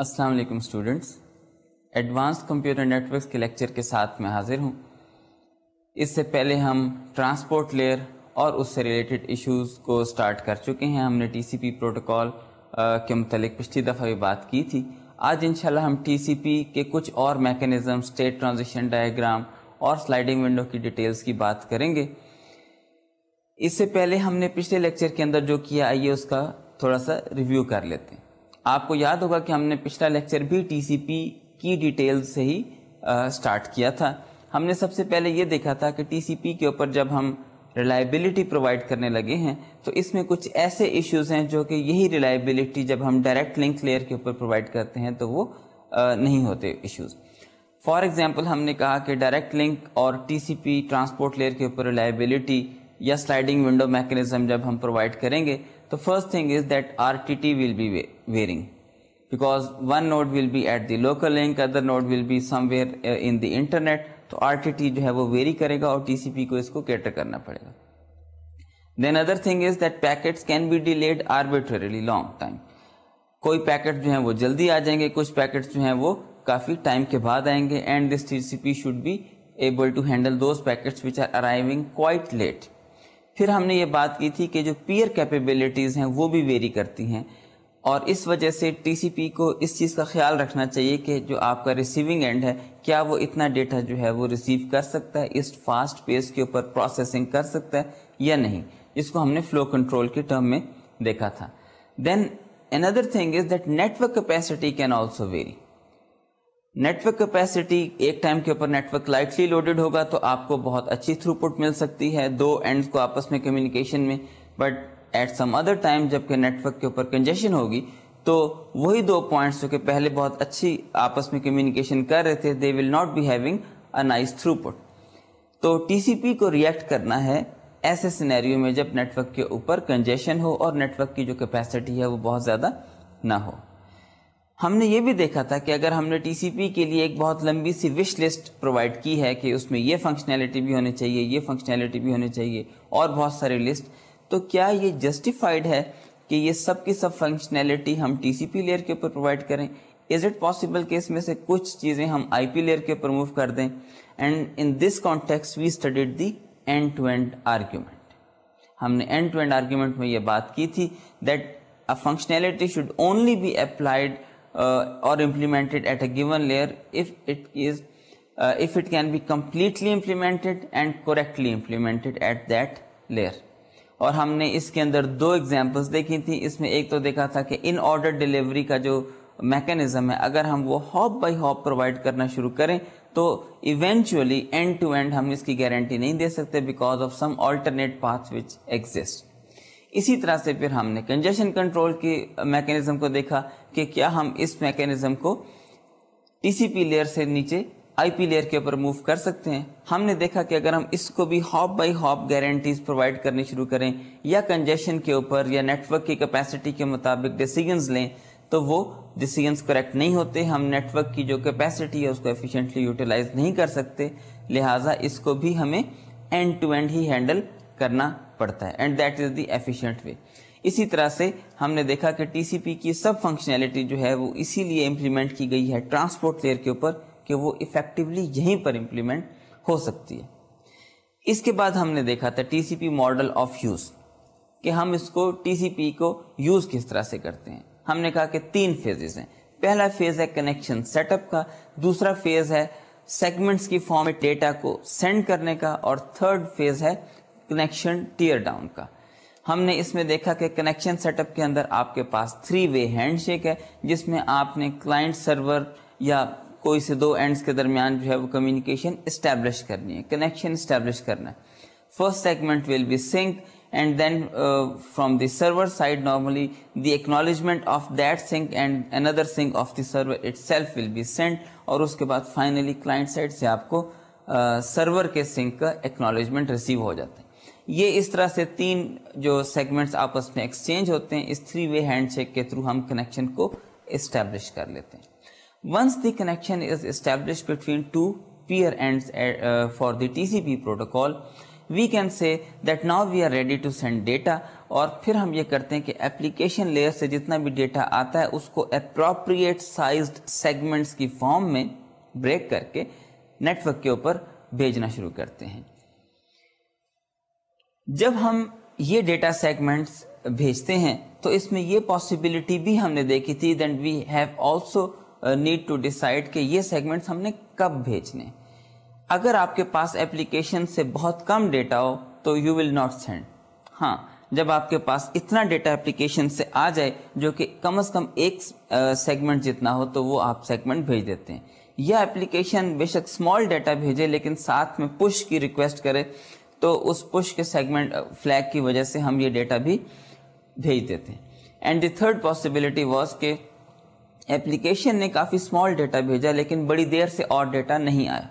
अस्सलाम वालेकुम students advance computer networks के लेक्चर के साथ मैं हाजिर हूँ इससे पहले हम ट्रांसपोर्ट लेयर और उससे रिलेटेड इश्यूज को स्टार्ट कर चुके हैं हमने टीसीपी प्रोटोकॉल के मतलब पिछली दफ़ा भी बात की थी आज इंशाल्लाह हम टीसीपी के कुछ और मैकेनिज़्म स्टेट ट्रांजिशन डायग्राम और स्लाइडिंग विंडो की डिटेल्स की बात करेंगे इससे पहले हमने पिछले लेक्चर के अंदर जो किया आइए उसका थोड़ा सा रिव्यू कर लेते हैं आपको याद होगा कि हमने पिछला लेक्चर भी टीसीपी की डिटेल से ही स्टार्ट किया था हमने सबसे पहले ये देखा था कि टीसीपी के ऊपर जब हम रिलायबिलिटी प्रोवाइड करने लगे हैं तो इसमें कुछ ऐसे इश्यूज हैं जो कि यही रिलायबिलिटी जब हम डायरेक्ट लिंक लेयर के ऊपर प्रोवाइड करते हैं तो वो आ, नहीं होते इश्यूज फॉर एग्जाम्पल हमने कहा कि डायरेक्ट लिंक और टीसीपी ट्रांसपोर्ट लेयर के ऊपर रिलायबिलिटी या स्लाइडिंग विंडो मैकेनिज्म जब हम प्रोवाइड करेंगे तो first thing is that R T T will be varying because one node will be at the local link other node will be somewhere in the internet तो R T T जो है वो very करेगा और T C P को इसको cater करना पड़ेगा then other thing is that packets can be delayed arbitrarily long time कोई पैकेट जो है वो जल्दी आ जाएंगे कुछ पैकेट्स जो हैं वो काफ़ी टाइम के बाद आएंगे and this T C P should be able to handle those packets which are arriving quite late फिर हमने ये बात की थी कि जो पीयर कैपेबिलिटीज़ हैं वो भी वेरी करती हैं और इस वजह से टी को इस चीज़ का ख्याल रखना चाहिए कि जो आपका रिसीविंग एंड है क्या वो इतना डेटा जो है वो रिसीव कर सकता है इस फास्ट पेस के ऊपर प्रोसेसिंग कर सकता है या नहीं इसको हमने फ्लो कंट्रोल के टर्म में देखा था then another thing is that network capacity can also vary network capacity एक टाइम के ऊपर नेटवर्क लाइटली लोडेड होगा तो आपको बहुत अच्छी थ्रूपुट मिल सकती है दो एंड को आपस में कम्युनिकेशन में but at some other time जबकि नेटवर्क के ऊपर कंजेशन होगी तो वही दो पॉइंट्स जो कि पहले बहुत अच्छी आपस में कम्युनिकेशन कर रहे थे they will not be having a nice throughput तो टीसीपी को रिएक्ट करना है ऐसे सिनेरियो में जब नेटवर्क के ऊपर कंजेशन हो और नेटवर्क की जो कैपेसिटी है वो बहुत ज़्यादा ना हो हमने ये भी देखा था कि अगर हमने टीसीपी के लिए एक बहुत लंबी सी विश लिस्ट प्रोवाइड की है कि उसमें ये फंक्शनैलिटी भी होनी चाहिए ये फंक्शनैलिटी भी होनी चाहिए और बहुत सारी लिस्ट तो क्या ये जस्टिफाइड है कि ये सब की सब फंक्शनैलिटी हम टीसीपी लेयर के ऊपर प्रोवाइड करें इज इट पॉसिबल कि इसमें से कुछ चीज़ें हम आईपी लेयर के ऊपर मूव कर दें and in this context we studied the end to end argument हमने एंड टू एंड आर्ग्यूमेंट में ये बात की थी that a functionality should only be applied uh, or implemented at a given layer if it is uh, if it can be completely implemented and correctly implemented at that layer और हमने इसके अंदर दो एग्जांपल्स देखी थी इसमें एक तो देखा था कि इन ऑर्डर डिलीवरी का जो मैकेनिज्म है अगर हम वो हॉप बाय हॉप प्रोवाइड करना शुरू करें तो इवेंचुअली एंड टू एंड हम इसकी गारंटी नहीं दे सकते because of some alternate path which exist इसी तरह से फिर हमने कंजेशन कंट्रोल की मैकेनिज्म को देखा कि क्या हम इस मैकेनिज्म को टीसीपी लेयर से नीचे आईपी लेयर के ऊपर मूव कर सकते हैं हमने देखा कि अगर हम इसको भी hop by hop guarantees provide करनी शुरू करें या कंजेशन के ऊपर या नेटवर्क की कैपेसिटी के मुताबिक डिसीजंस लें तो वो डिसीजंस करेक्ट नहीं होते हम नेटवर्क की जो कैपेसिटी है उसको एफिशिएंटली यूटिलाइज नहीं कर सकते लिहाजा इसको भी हमें एंड टू एंड ही हैंडल करना पड़ता है and that is the efficient way इसी तरह से हमने देखा कि टीसीपी की सब फंक्शनैलिटी जो है वो इसीलिए इम्प्लीमेंट की गई है ट्रांसपोर्ट लेयर के ऊपर कि वो इफेक्टिवली यहीं पर इम्प्लीमेंट हो सकती है इसके बाद हमने देखा था टी मॉडल ऑफ यूज़ कि हम इसको टी को यूज़ किस तरह से करते हैं हमने कहा कि तीन फेजेस हैं पहला फेज़ है कनेक्शन सेटअप का दूसरा फेज़ है सेगमेंट्स की फॉर्म में डेटा को सेंड करने का और थर्ड फेज़ है कनेक्शन टीयर डाउन का हमने इसमें देखा कि कनेक्शन सेटअप के अंदर आपके पास थ्री वे हैंडशेक है जिसमें आपने क्लाइंट सर्वर या कोई से दो एंड्स के दरमियान जो है वो कम्युनिकेशन इस्टेब्लिश करनी है कनेक्शन इस्टेब्लिश करना है first segment will be SYN and then uh, from the server side normally the acknowledgement of that sync and another sync of the server itself will be sent और उसके बाद finally client side से आपको uh, server के sync का acknowledgement receive हो जाता है ये इस तरह से तीन जो सेगमेंट्स आपस में एक्सचेंज होते हैं इस थ्री वे हैंडशेक के थ्रू हम कनेक्शन को इस्टेब्लिश कर लेते हैं once the connection is establish between two peer and for the for the TCP protocol, we can say that now we are ready to send और फिर हम ये करते हैं कि एप्लीकेशन लेयर से जितना भी डेटा आता है उसको अप्रोप्रिएट साइज्ड सेगमेंट्स की फॉर्म में ब्रेक करके नेटवर्क के ऊपर भेजना शुरू करते हैं जब हम ये डेटा सेगमेंट्स भेजते हैं तो इसमें ये पॉसिबिलिटी भी हमने देखी थी then we have also need to decide कि ये सेगमेंट्स हमने कब भेजने अगर आपके पास एप्लीकेशन से बहुत कम डेटा हो तो यू विल नॉट सेंड हाँ जब आपके पास इतना डेटा एप्लीकेशन से आ जाए जो कि कम से कम एक सेगमेंट uh, जितना हो तो वो आप सेगमेंट भेज देते हैं यह एप्लीकेशन बेशक स्मॉल डेटा भेजे लेकिन साथ में पुश की रिक्वेस्ट करे तो उस पुश के सेगमेंट फ्लैग की वजह से हम ये डेटा भी भेज देते हैं and the third possibility was के एप्लीकेशन ने काफ़ी स्मॉल डेटा भेजा लेकिन बड़ी देर से और डेटा नहीं आया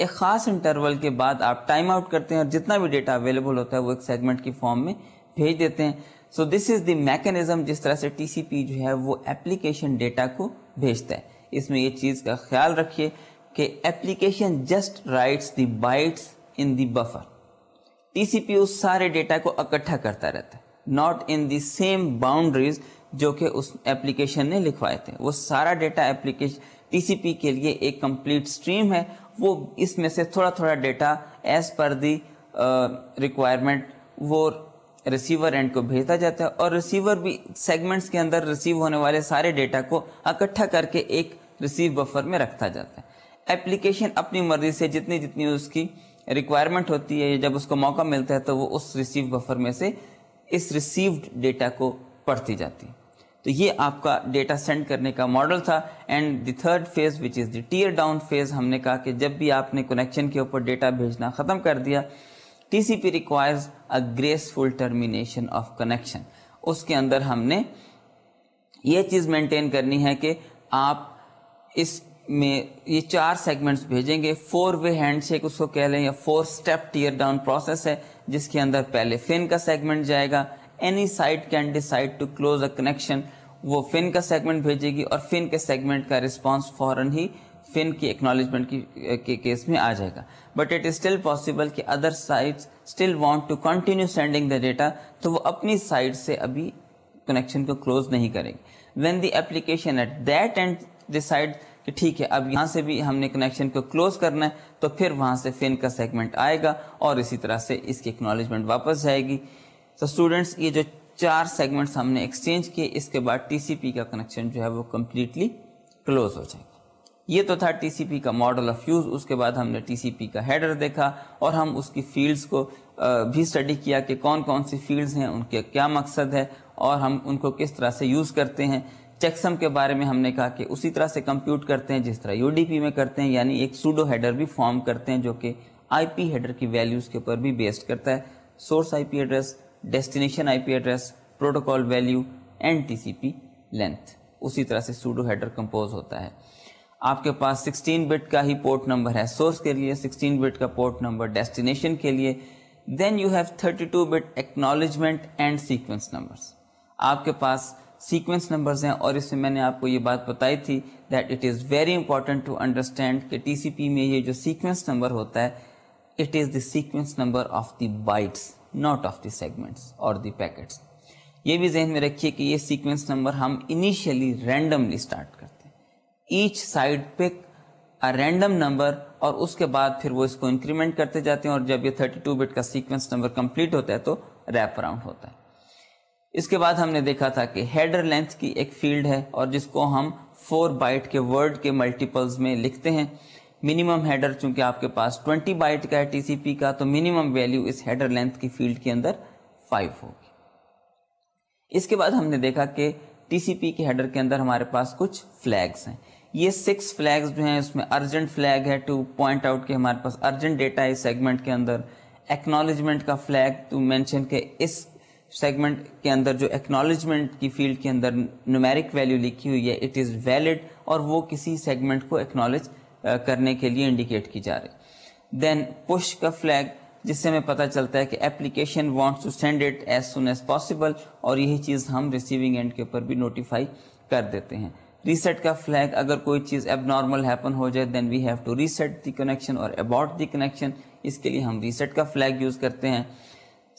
एक ख़ास इंटरवल के बाद आप टाइम आउट करते हैं और जितना भी डेटा अवेलेबल होता है वो एक सेगमेंट की फॉर्म में भेज देते हैं so this is the mechanism जिस तरह से टीसीपी जो है वो एप्लीकेशन डेटा को भेजता है इसमें ये चीज़ का ख्याल रखिए कि application just writes the bytes in the buffer उस सारे डेटा को इकट्ठा करता रहता है not in the same boundaries जो कि उस एप्लीकेशन ने लिखवाए थे वो सारा डेटा एप्लीकेशन टीसीपी के लिए एक कंप्लीट स्ट्रीम है वो इसमें से थोड़ा थोड़ा डेटा एज पर दी रिक्वायरमेंट वो रिसीवर एंड को भेजता जाता है और रिसीवर भी सेगमेंट्स के अंदर रिसीव होने वाले सारे डेटा को इकट्ठा करके एक रिसीव बफर में रखता जाता है एप्लीकेशन अपनी मर्जी से जितनी जितनी उसकी रिक्वायरमेंट होती है जब उसको मौका मिलता है तो वो उस रिसीव बफर में से इस रिसीव्ड डेटा को पढ़ती जाती है तो ये आपका डेटा सेंड करने का मॉडल था and the third phase which is the tear down phase हमने कहा कि जब भी आपने कनेक्शन के ऊपर डेटा भेजना ख़त्म कर दिया T C P requires a graceful termination of connection उसके अंदर हमने ये चीज़ मेंटेन करनी है कि आप इस में ये चार सेगमेंट्स भेजेंगे फोर वे हैंडशेक उसको कह लें या four step tear down process है जिसके अंदर पहले फिन का सेगमेंट जाएगा any side can decide to close a connection वो फिन का सेगमेंट भेजेगी और फिन के सेगमेंट का रिस्पॉन्स फौरन ही फिन की एक्नॉलेजमेंट की के केस में आ जाएगा but it is still possible कि other sides still want to continue sending the data तो वो अपनी साइड से अभी कनेक्शन को क्लोज नहीं करेंगे when the application at that end decide कि ठीक है अब यहाँ से भी हमने कनेक्शन को क्लोज करना है तो फिर वहाँ से फिन का सेगमेंट आएगा और इसी तरह से इसकी एक्नॉलेजमेंट वापस जाएगी तो स्टूडेंट्स ये जो चार सेगमेंट्स हमने एक्सचेंज किए इसके बाद टीसीपी का कनेक्शन जो है वो कम्प्लीटली क्लोज हो जाएगा ये तो था TCP का मॉडल ऑफ यूज उसके बाद हमने TCP का हेडर देखा और हम उसकी फील्ड्स को भी स्टडी किया कि कौन कौन सी फील्ड्स हैं उनके क्या मकसद है और हम उनको किस तरह से यूज़ करते हैं चेकसम के बारे में हमने कहा कि उसी तरह से कंप्यूट करते हैं जिस तरह यूडीपी में करते हैं यानी एक सूडो हेडर भी फॉर्म करते हैं जो कि आईपी हेडर की वैल्यूज़ के ऊपर भी बेस्ड करता है source IP address destination IP address protocol value and TCP length उसी तरह से सूडो हेडर कंपोज होता है आपके पास सिक्सटीन बिट का ही पोर्ट नंबर है सोर्स के लिए सिक्सटीन बिट का पोर्ट नंबर डेस्टिनेशन के लिए then you have thirty bit acknowledgement and sequence number आपके पास सीक्वेंस नंबर्स हैं और इसमें मैंने आपको ये बात बताई थी that it is very important to understand कि टीसीपी में ये जो सीक्वेंस नंबर होता है it is the sequence number of the bytes not of the segments और द पैकेट्स ये भी जहन में रखिए कि ये सीक्वेंस नंबर हम इनिशियली रैंडमली स्टार्ट करते हैं each side pick a random number और उसके बाद फिर वो इसको इंक्रीमेंट करते जाते हैं और जब ये 32 बिट का सीक्वेंस नंबर कंप्लीट होता है तो रैप अराउंड होता है इसके बाद हमने देखा था कि हेडर लेंथ की एक फील्ड है और जिसको हम फोर बाइट के वर्ड के मल्टीपल्स में लिखते हैं मिनिमम हेडर चूंकि आपके पास 20 बाइट का है टीसीपी का तो मिनिमम वैल्यू इस हेडर लेंथ की फील्ड के अंदर 5 होगी इसके बाद हमने देखा कि टीसीपी के हेडर के अंदर हमारे पास कुछ फ्लैग्स हैं ये सिक्स फ्लैग्स जो हैं उसमें अर्जेंट फ्लैग है टू पॉइंट आउट के हमारे पास अर्जेंट डेटा है इस सेगमेंट के अंदर एक्नोलिजमेंट का फ्लैग टू मैंशन के इस सेगमेंट के अंदर जो एक्नॉलेजमेंट की फील्ड के अंदर न्यूमेरिक वैल्यू लिखी हुई है इट इज़ वैलिड और वो किसी सेगमेंट को एक्नॉलेज करने के लिए इंडिकेट की जा रही देन पुश का फ्लैग जिससे हमें पता चलता है कि application wants to send it as soon as possible और यही चीज़ हम रिसीविंग एंड के ऊपर भी नोटिफाई कर देते हैं रीसेट का फ्लैग अगर कोई चीज़ एबनॉर्मल हैपन हो जाए then we have to reset the connection और अबाउट दी कनेक्शन इसके लिए हम रीसेट का फ्लैग यूज़ करते हैं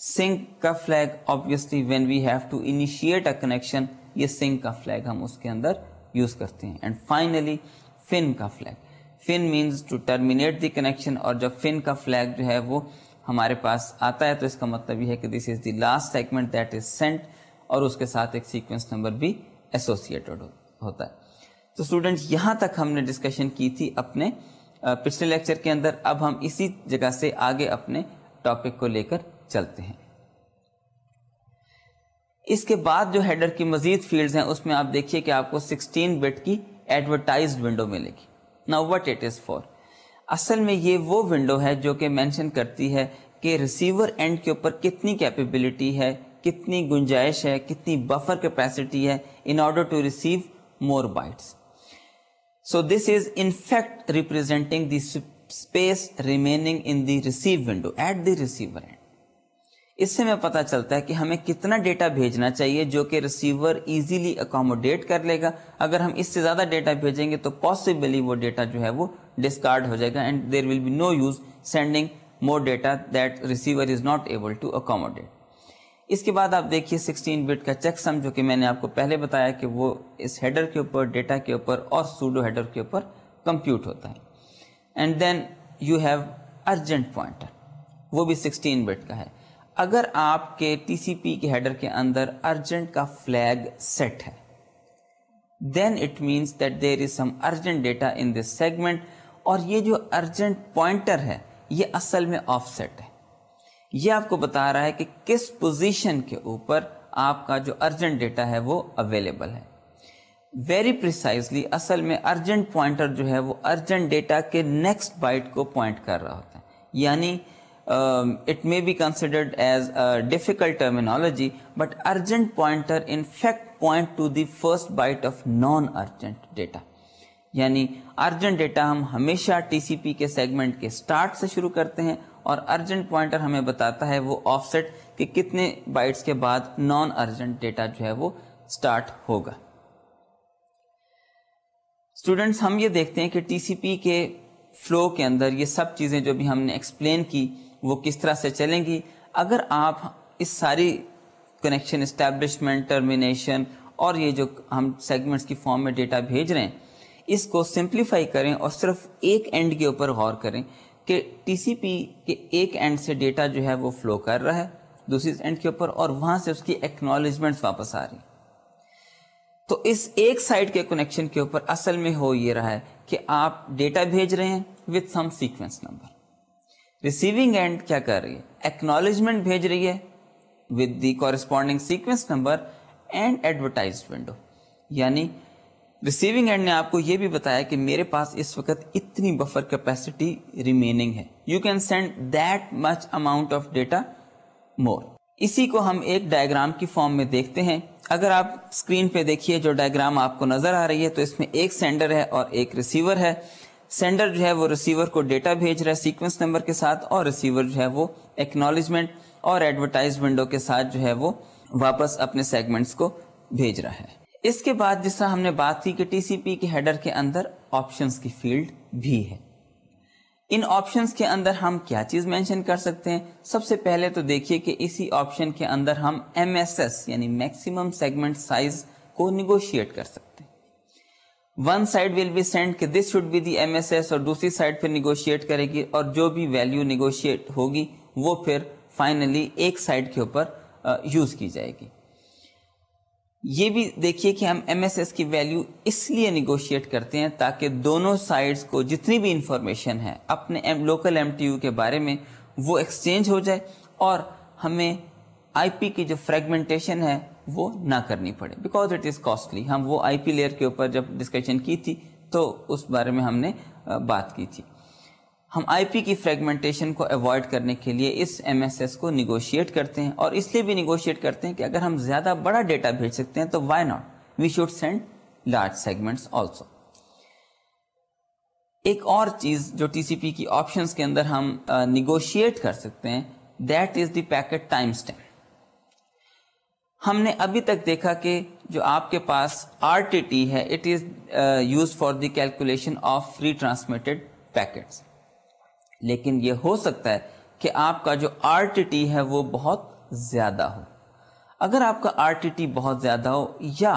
सिंक का flag obviously when we have to initiate a connection ये सिंक का फ्लैग हम उसके अंदर यूज करते हैं एंड फाइनली फिन का flag FIN means to terminate the connection और जब फिन का फ्लैग जो है वो हमारे पास आता है तो इसका मतलब यह है कि this is the last segment that is sent और उसके साथ एक सीक्वेंस नंबर भी एसोसिएटेड हो, होता है तो स्टूडेंट्स यहाँ तक हमने डिस्कशन की थी अपने पिछले लेक्चर के अंदर अब हम इसी जगह से आगे अपने टॉपिक को लेकर चलते हैं इसके बाद जो हेडर की मजीद फील्ड्स हैं उसमें आप देखिए कि आपको 16 बिट की एडवर्टाइज विंडो मिलेगी now what it is for असल में ये वो विंडो है जो कि मेंशन करती है कि रिसीवर एंड के ऊपर कितनी कैपेबिलिटी है कितनी गुंजाइश है कितनी बफर कैपेसिटी है in order to receive more bytes so this is in fact representing the space remaining in the receive window at the receiver end इससे हमें पता चलता है कि हमें कितना डेटा भेजना चाहिए जो कि रिसीवर इजीली अकोमोडेट कर लेगा अगर हम इससे ज़्यादा डेटा भेजेंगे तो पॉसिबली वो डेटा जो है वो डिस्कार्ड हो जाएगा and there will be no use sending more data that receiver is not able to accommodate इसके बाद आप देखिए 16 बिट का चेकसम जो कि मैंने आपको पहले बताया कि वो इस हेडर के ऊपर डेटा के ऊपर और सूडो हेडर के ऊपर कंप्यूट होता है and then you have urgent pointer वो भी 16 बिट का है अगर आपके टीसीपी के हेडर के अंदर अर्जेंट का फ्लैग सेट है then it means that there is some urgent data in this segment और ये जो अर्जेंट पॉइंटर है ये असल में ऑफसेट है ये आपको बता रहा है कि किस पोजीशन के ऊपर आपका जो अर्जेंट डेटा है वो अवेलेबल है वेरी प्रिसाइजली असल में अर्जेंट पॉइंटर जो है वो अर्जेंट डेटा के नेक्स्ट बाइट को पॉइंट कर रहा होता है यानी um, it may be considered as a difficult terminology, but urgent pointer in fact point to the first byte of non-urgent data. यानी अर्जेंट डेटा हम हमेशा टीसीपी के सेगमेंट के स्टार्ट से शुरू करते हैं और अर्जेंट पॉइंटर हमें बताता है वो ऑफसेट कि कितने बाइट्स के बाद नॉन अर्जेंट डेटा जो है वो स्टार्ट होगा स्टूडेंट्स हम ये देखते हैं कि टीसीपी के फ्लो के अंदर ये सब चीज़ें जो भी हमने एक्सप्लेन की वो किस तरह से चलेंगी अगर आप इस सारी कनेक्शन इस्टेब्लिशमेंट टर्मिनेशन और ये जो हम सेगमेंट्स की फॉर्म में डेटा भेज रहे हैं इसको सिंप्लीफाई करें और सिर्फ एक एंड के ऊपर गौर करें कि टीसीपी के एक एंड से डेटा जो है वो फ्लो कर रहा है दूसरी एंड के ऊपर और वहां से उसकी एक्नॉलेजमेंट्स वापस आ रही तो इस एक साइड के कनेक्शन के ऊपर असल में हो ये रहा है कि आप डेटा भेज रहे हैं with some sequence number receiving end क्या कर रही है एक्नोलेजमेंट भेज रही है with the corresponding sequence number and advertise window यानी रिसीविंग एंड ने आपको ये भी बताया कि मेरे पास इस वक्त इतनी बफर कैपेसिटी रिमेनिंग है you can send that much amount of data more इसी को हम एक डायग्राम की फॉर्म में देखते हैं अगर आप स्क्रीन पे देखिए जो डायग्राम आपको नजर आ रही है तो इसमें एक सेंडर है और एक रिसीवर है सेंडर जो है वो रिसीवर को डेटा भेज रहा है सीक्वेंस नंबर के साथ और रिसीवर जो है वो एक्नॉलेजमेंट और एडवर्टाइज विंडो के साथ जो है वो वापस अपने सेगमेंट्स को भेज रहा है इसके बाद जिस तरह हमने बात की कि टीसीपी के हेडर के अंदर ऑप्शंस की फील्ड भी है इन ऑप्शंस के अंदर हम क्या चीज मेंशन कर सकते हैं सबसे पहले तो देखिए कि इसी ऑप्शन के अंदर हम एम यानी मैक्सिमम सेगमेंट साइज को निगोशिएट कर सकते हैं one side will be send कि this should be the M और दूसरी साइड फिर निगोशिएट करेगी और जो भी वैल्यू निगोशिएट होगी वो फिर फाइनली एक साइड के ऊपर यूज की जाएगी ये भी देखिए कि हम एम की वैल्यू इसलिए निगोशिएट करते हैं ताकि दोनों साइड्स को जितनी भी इंफॉर्मेशन है अपने एम, लोकल एम के बारे में वो एक्सचेंज हो जाए और हमें आईपी की जो फ्रेगमेंटेशन है वो ना करनी पड़े बिकॉज इट इज़ कॉस्टली हम वो आईपी लेयर के ऊपर जब डिस्कशन की थी तो उस बारे में हमने बात की थी हम आईपी की फ्रेगमेंटेशन को अवॉइड करने के लिए इस एमएसएस को निगोशिएट करते हैं और इसलिए भी निगोशिएट करते हैं कि अगर हम ज़्यादा बड़ा डेटा भेज सकते हैं तो why not we should send large segments also एक और चीज़ जो टीसीपी की ऑप्शंस के अंदर हम निगोशिएट कर सकते हैं that is the packet time stamp हमने अभी तक देखा कि जो आपके पास आर है it is use for the calculation of free transmitted packets लेकिन ये हो सकता है कि आपका जो आर है वो बहुत ज़्यादा हो अगर आपका आर बहुत ज़्यादा हो या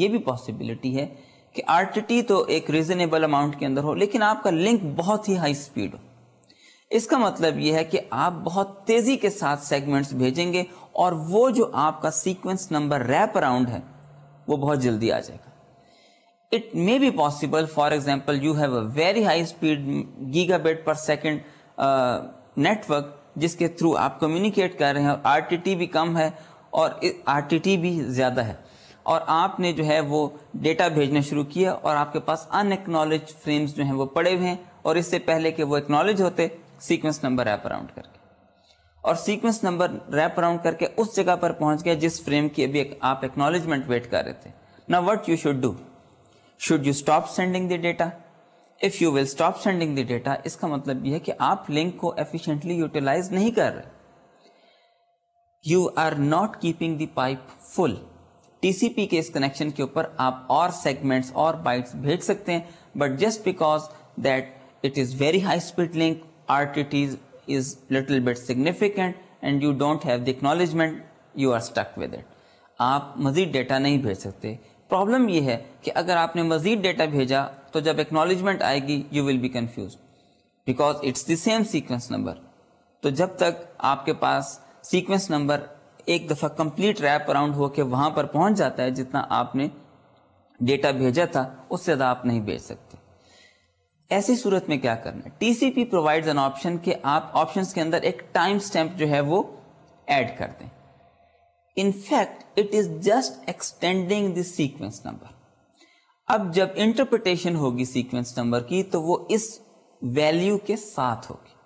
ये भी पॉसिबिलिटी है कि आर तो एक रीज़नेबल अमाउंट के अंदर हो लेकिन आपका लिंक बहुत ही हाई स्पीड हो इसका मतलब यह है कि आप बहुत तेजी के साथ सेगमेंट्स भेजेंगे और वो जो आपका सीक्वेंस नंबर रैप अराउंड है वो बहुत जल्दी आ जाएगा it may be possible for example you have a very high speed bit per second network जिसके थ्रू आप कम्युनिकेट कर रहे हैं और आर भी कम है और आर भी ज़्यादा है और आपने जो है वो डेटा भेजना शुरू किया और आपके पास अनएक्नॉलेज फ्रेम्स जो हैं वो पड़े हुए हैं और इससे पहले कि वो एक्नॉलेज होते सीक्वेंस नंबर रैप अराउंड करके और सीक्वेंस नंबर रैप अराउंड करके उस जगह पर पहुंच गया जिस फ्रेम की अभी एक, आप एक्नॉलेजमेंट वेट कर रहे थे ना what you should do should you stop sending the data if you will stop sending the data इसका मतलब यह है कि आप लिंक को एफिशिएंटली यूटिलाइज नहीं कर रहे you are not keeping the pipe full TCP के इस कनेक्शन के ऊपर आप और सेगमेंट्स और बाइट्स भेज सकते हैं but just because that it is very high speed link RTT is little bit significant and you don't have the acknowledgement, you are stuck with it. आप मज़ीद डेटा नहीं भेज सकते प्रॉब्लम यह है कि अगर आपने मज़ीद डेटा भेजा तो जब एक्नॉलेजमेंट आएगी you will be confuse because it's the same sequence number तो जब तक आपके पास सीक्वेंस नंबर एक दफ़ा कंप्लीट रैप अराउंड होकर वहाँ पर पहुँच जाता है जितना आपने डेटा भेजा था उससे ज़्यादा आप नहीं भेज सकते ऐसी सूरत में क्या करना है टीसीपी प्रोवाइड्स एन ऑप्शन कि आप ऑप्शंस के अंदर एक टाइम स्टैम्प जो है वो ऐड कर दें in fact it is just extending this sequence number अब जब इंटरप्रिटेशन होगी सीक्वेंस नंबर की तो वो इस वैल्यू के साथ होगी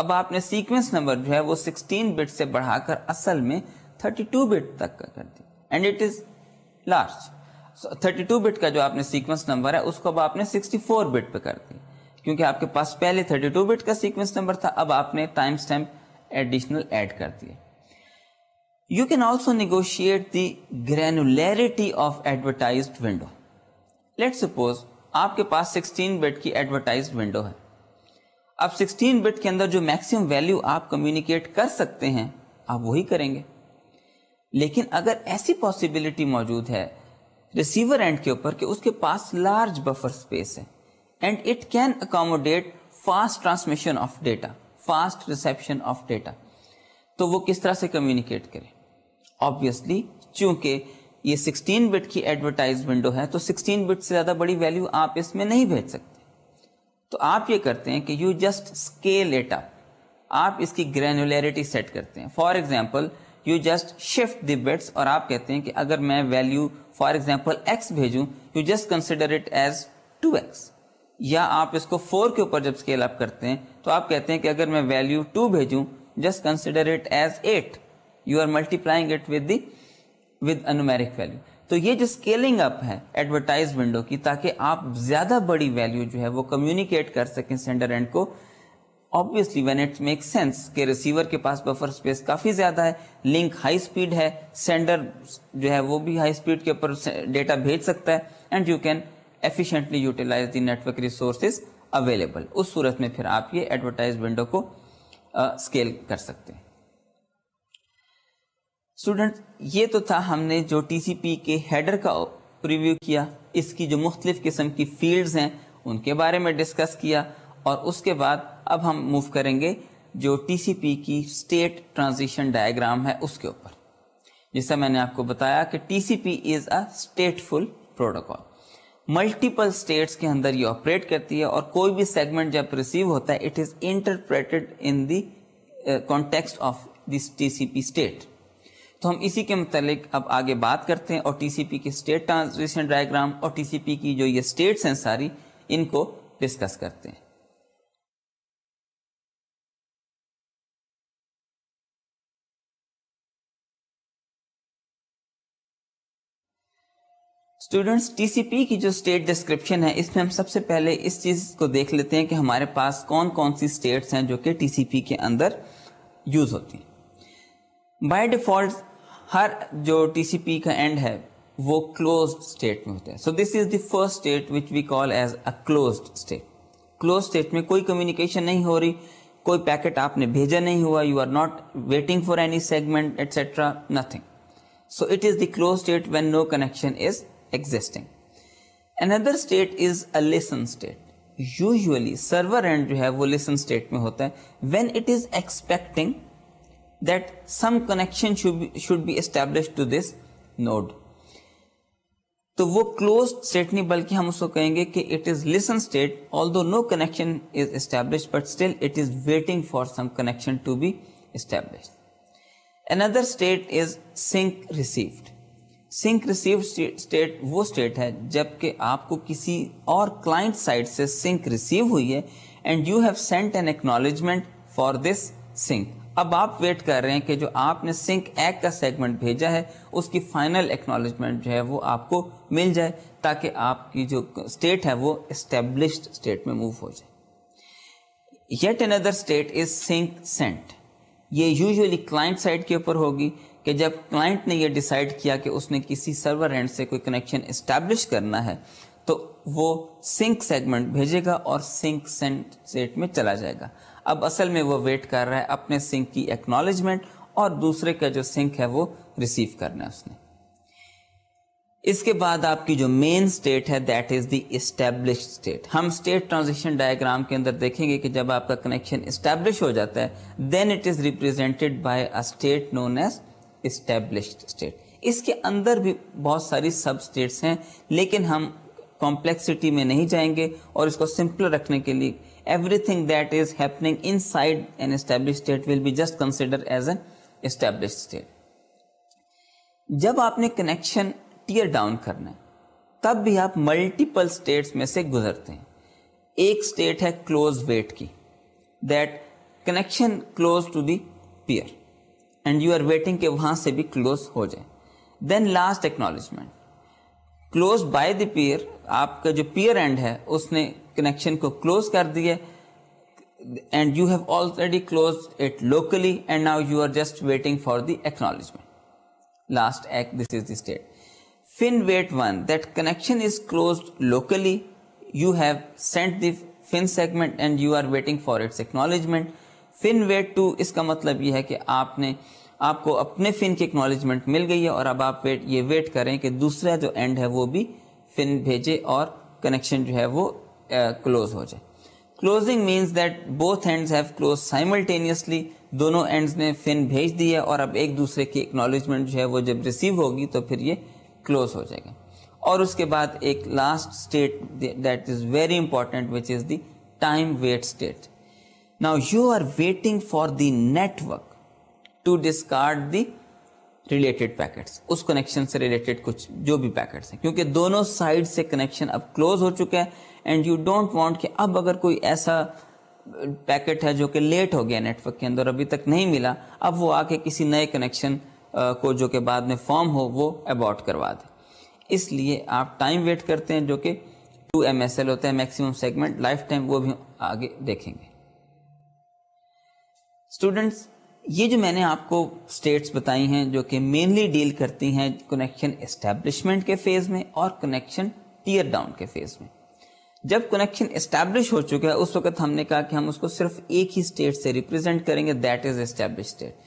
अब आपने सीक्वेंस नंबर जो है वो 16 बिट से बढ़ाकर असल में 32 बिट तक का कर दी and it is large 32 bit का जो आपने सीक्वेंस नंबर है उसको अब आपने 64 बिट पे कर दिया क्योंकि आपके पास पहले 32 बिट का सीक्वेंस नंबर था अब आपने टाइम स्टैम्प एडिशनल ऐड कर दिए you can also negotiate the granularity of advertise window let suppose आपके पास 16 बिट की एडवर्टाइज विंडो है अब 16 बिट के अंदर जो मैक्सिमम वैल्यू आप कम्युनिकेट कर सकते हैं आप वही करेंगे लेकिन अगर ऐसी पॉसिबिलिटी मौजूद है रिसीवर एंड के ऊपर कि उसके पास लार्ज बफर स्पेस है and it can accommodate fast transmission of data, fast reception of data. तो वो किस तरह से कम्युनिकेट करे ऑब्वियसली चूंकि ये 16 बिट की एडवर्टाइज विंडो है तो 16 बिट से ज़्यादा बड़ी वैल्यू आप इसमें नहीं भेज सकते तो आप ये करते हैं कि you just scale it up आप इसकी ग्रेनुलरिटी सेट करते हैं for example you just shift the bits और आप कहते हैं कि अगर मैं वैल्यू फॉर एग्जाम्पल एक्स भेजूं you just consider it as two X या आप इसको फोर के ऊपर जब स्केल अप करते हैं तो आप कहते हैं कि अगर मैं वैल्यू टू भेजूं just consider it as eight you are multiplying it with with a numeric value तो ये जो स्केलिंग अप है एडवर्टाइज विंडो की ताकि आप ज्यादा बड़ी वैल्यू जो है वो कम्युनिकेट कर सकें सेंडर एंड को obviously when it make sense कि रिसीवर के पास बफर स्पेस काफ़ी ज़्यादा है लिंक हाई स्पीड है सेंडर जो है वो भी हाई स्पीड के ऊपर डेटा भेज सकता है and you can efficiently utilize the network resources available उस सूरत में फिर आप ये एडवर्टाइज विंडो को स्केल uh, कर सकते हैं स्टूडेंट ये तो था हमने जो टीसीपी के हेडर का प्रीव्यू किया इसकी जो मुख्तलिफ किस्म की फील्ड्स हैं उनके बारे में डिस्कस किया और उसके बाद अब हम मूव करेंगे जो टीसीपी की स्टेट ट्रांजिशन डायग्राम है उसके ऊपर जिससे मैंने आपको बताया कि TCP is a stateful protocol multiple states के अंदर ये ऑपरेट करती है और कोई भी सेगमेंट जब रिसीव होता है it is interpreted in the context of this TCP state तो हम इसी के मतलब अब आगे बात करते हैं और टीसीपी के स्टेट ट्रांजिशन डायग्राम और टीसीपी की जो ये स्टेट्स हैं सारी इनको डिस्कस करते हैं स्टूडेंट्स टीसीपी की जो स्टेट डिस्क्रिप्शन है इसमें हम सबसे पहले इस चीज को देख लेते हैं कि हमारे पास कौन कौन सी स्टेट्स हैं जो कि टीसीपी के अंदर यूज होती हैं बाय डिफॉल्ट हर जो टीसीपी का एंड है वो क्लोज स्टेट में होता है so this is the first state which we call as a close state close state में कोई कम्युनिकेशन नहीं हो रही कोई पैकेट आपने भेजा नहीं हुआ you are not waiting for any segment etcetera nothing so it is the close state when no connection is existing another state is a listen state usually server end जो है वो लिसन स्टेट में होता है when it is expecting that some connection should be establish to this node तो वो close state नहीं बल्कि हम उसको कहेंगे कि it is listen state although no connection is establish but still it is waiting for some connection to be establish another state is SYN received SYN receive state वो स्टेट है जबकि आपको किसी और क्लाइंट साइड से SYN receive हुई है and you have sent an acknowledgement for this SYN अब आप वेट कर रहे हैं कि जो आपने सिंक एक का सेगमेंट भेजा है उसकी फाइनल एक्नोलेजमेंट जो है वो आपको मिल जाए ताकि आपकी जो स्टेट है वो इस्टेब्लिश्ड स्टेट में मूव हो जाए yet another state is SYN sent ये यूजली क्लाइंट साइड के ऊपर होगी कि जब क्लाइंट ने ये डिसाइड किया कि उसने किसी सर्वर एंड से कोई कनेक्शन इस्टेब्लिश करना है तो वो सिंक सेगमेंट भेजेगा और सिंक सेट में चला जाएगा अब असल में वो वेट कर रहा है अपने सिंक की एक्नॉलेजमेंट और दूसरे का जो सिंक है वो रिसीव करना है उसने इसके बाद आपकी जो मेन स्टेट है that is the establish state हम स्टेट ट्रांजिशन डायग्राम के अंदर देखेंगे कि जब आपका कनेक्शन इस्टेब्लिश हो जाता है then it is represented by a state known as established state इसके अंदर भी बहुत सारी सब स्टेट्स हैं लेकिन हम कॉम्प्लेक्सिटी में नहीं जाएंगे और इसको सिंपल रखने के लिए everything that is happening inside an establish state will be just consider as an establish state जब आपने कनेक्शन टीयर डाउन करना है तब भी आप मल्टीपल स्टेट्स में से गुजरते हैं एक स्टेट है क्लोज वेट की that connection close to the peer end you are waiting के वहां से भी क्लोज हो जाए then last acknowledgement close by the peer आपका जो पीयर एंड है उसने कनेक्शन को क्लोज कर दिया and you have already close it locally and now you are just waiting for the acknowledgement last एक्ट this is the state FIN wait one that connection is close locally you have sent the fin segment and you are waiting for its FIN wait two इसका मतलब ये है कि आपने आपको अपने fin की एक्नॉलेजमेंट मिल गई है और अब आप वेट ये वेट करें कि दूसरा जो एंड है वो भी फिन भेजे और कनेक्शन जो है वो क्लोज हो जाए closing means that both ends have close simultaneously दोनों एंड्स ने फिन भेज दी है और अब एक दूसरे की एक्नॉलेजमेंट जो है वो जब रिसीव होगी तो फिर ये क्लोज हो जाएगा और उसके बाद एक last state that is very important which is the time wait state Now you are waiting for the network to discard the related packets उस कनेक्शन से रिलेटेड कुछ जो भी पैकेट्स हैं क्योंकि दोनों साइड से कनेक्शन अब क्लोज हो चुका है एंड यू डोंट वांट कि अब अगर कोई ऐसा पैकेट है जो कि लेट हो गया नेटवर्क के अंदर अभी तक नहीं मिला अब वो आके किसी नए कनेक्शन को जो कि बाद में फॉर्म हो वो अबॉट करवा दे इसलिए आप टाइम वेट करते हैं जो कि टू एम होता है मैक्सिमम सेगमेंट लाइफ टाइम वो भी आगे देखेंगे स्टूडेंट्स ये जो मैंने आपको स्टेट्स बताई हैं जो कि मेनली डील करती हैं कनेक्शन इस्टेब्लिशमेंट के फेज़ में और कनेक्शन टीयर डाउन के फेज़ में जब कनेक्शन इस्टेब्लिश हो चुका है उस वक्त हमने कहा कि हम उसको सिर्फ एक ही स्टेट से रिप्रेजेंट करेंगे दैट इज़ इस्टेब्लिश स्टेट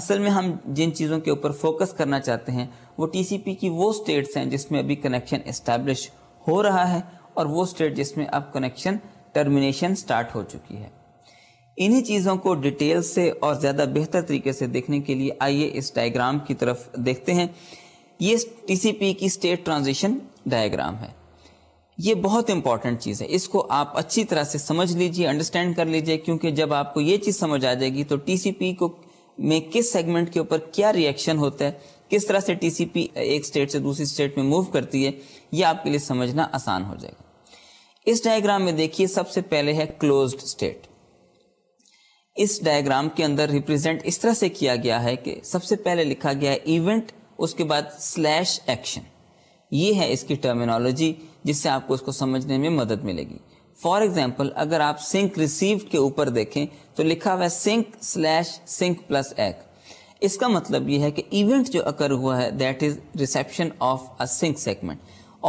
असल में हम जिन चीज़ों के ऊपर फोकस करना चाहते हैं वो टी की वो स्टेट्स हैं जिसमें अभी कनेक्शन इस्टेब्लिश हो रहा है और वो स्टेट जिसमें अब कनेक्शन टर्मिनेशन स्टार्ट हो चुकी है इन्हीं चीज़ों को डिटेल से और ज़्यादा बेहतर तरीके से देखने के लिए आइए इस डायग्राम की तरफ देखते हैं ये टीसीपी की स्टेट ट्रांजिशन डायग्राम है ये बहुत इंपॉर्टेंट चीज़ है इसको आप अच्छी तरह से समझ लीजिए अंडरस्टैंड कर लीजिए क्योंकि जब आपको ये चीज़ समझ आ जाएगी तो टीसीपी को में किस सेगमेंट के ऊपर क्या रिएक्शन होता है किस तरह से टीसीपी एक स्टेट से दूसरी स्टेट में मूव करती है ये आपके लिए समझना आसान हो जाएगा इस डायग्राम में देखिए सबसे पहले है क्लोज्ड स्टेट इस डायग्राम के अंदर रिप्रेजेंट इस तरह से किया गया है कि सबसे पहले लिखा गया है इवेंट उसके बाद स्लैश एक्शन ये है इसकी टर्मिनोलॉजी जिससे आपको इसको समझने में मदद मिलेगी फॉर एग्जाम्पल अगर आप सिंक रिसीव के ऊपर देखें तो लिखा हुआ है सिंक स्लैश सिंक प्लस एक इसका मतलब यह है कि इवेंट जो अकर हुआ है that is reception of a SYN segment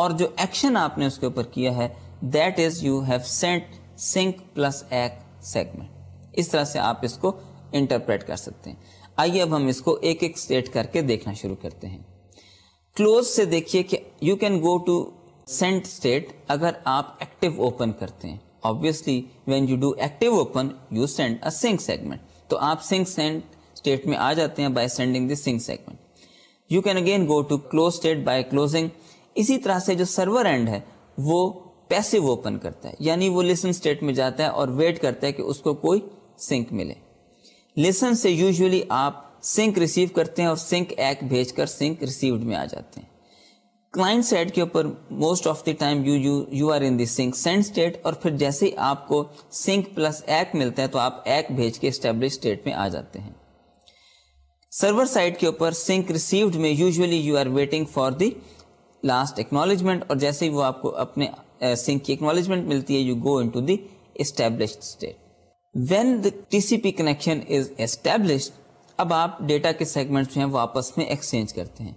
और जो एक्शन आपने उसके ऊपर किया है that is you have sent SYN plus ACK segment इस तरह से आप इसको इंटरप्रेट कर सकते हैं आइए अब हम इसको एक एक स्टेट करके देखना शुरू करते हैं क्लोज से देखिए कि you can go to sent state अगर आप एक्टिव ओपन करते हैं obviously when you do active open you send a SYN segment तो आप सिंक सेंट स्टेट में आ जाते हैं by sending the SYN segment you can again go to close state by closing इसी तरह से जो सर्वर एंड है वो पैसिव ओपन करता है यानी वो लिसन स्टेट में जाता है और वेट करता है कि उसको कोई सिंक मिले लिसन से यूजुअली आप सिंक रिसीव करते हैं और सिंक एक भेजकर सिंक रिसीव्ड में आ जाते हैं क्लाइंट साइड के ऊपर most of the time you you you are in दिंक सेंड स्टेट और फिर जैसे ही आपको सिंक प्लस एक मिलता है तो आप एक भेज के स्टेब्लिश स्टेट में आ जाते हैं सर्वर साइड के ऊपर सिंक रिसीव्ड में usually you are waiting for the last acknowledgement और जैसे ही वो आपको अपने सिंक की एक्नॉलेजमेंट मिलती है you go into the establish state when the TCP connection is establish अब आप डेटा के सेगमेंट जो हैं वापस में एक्सचेंज करते हैं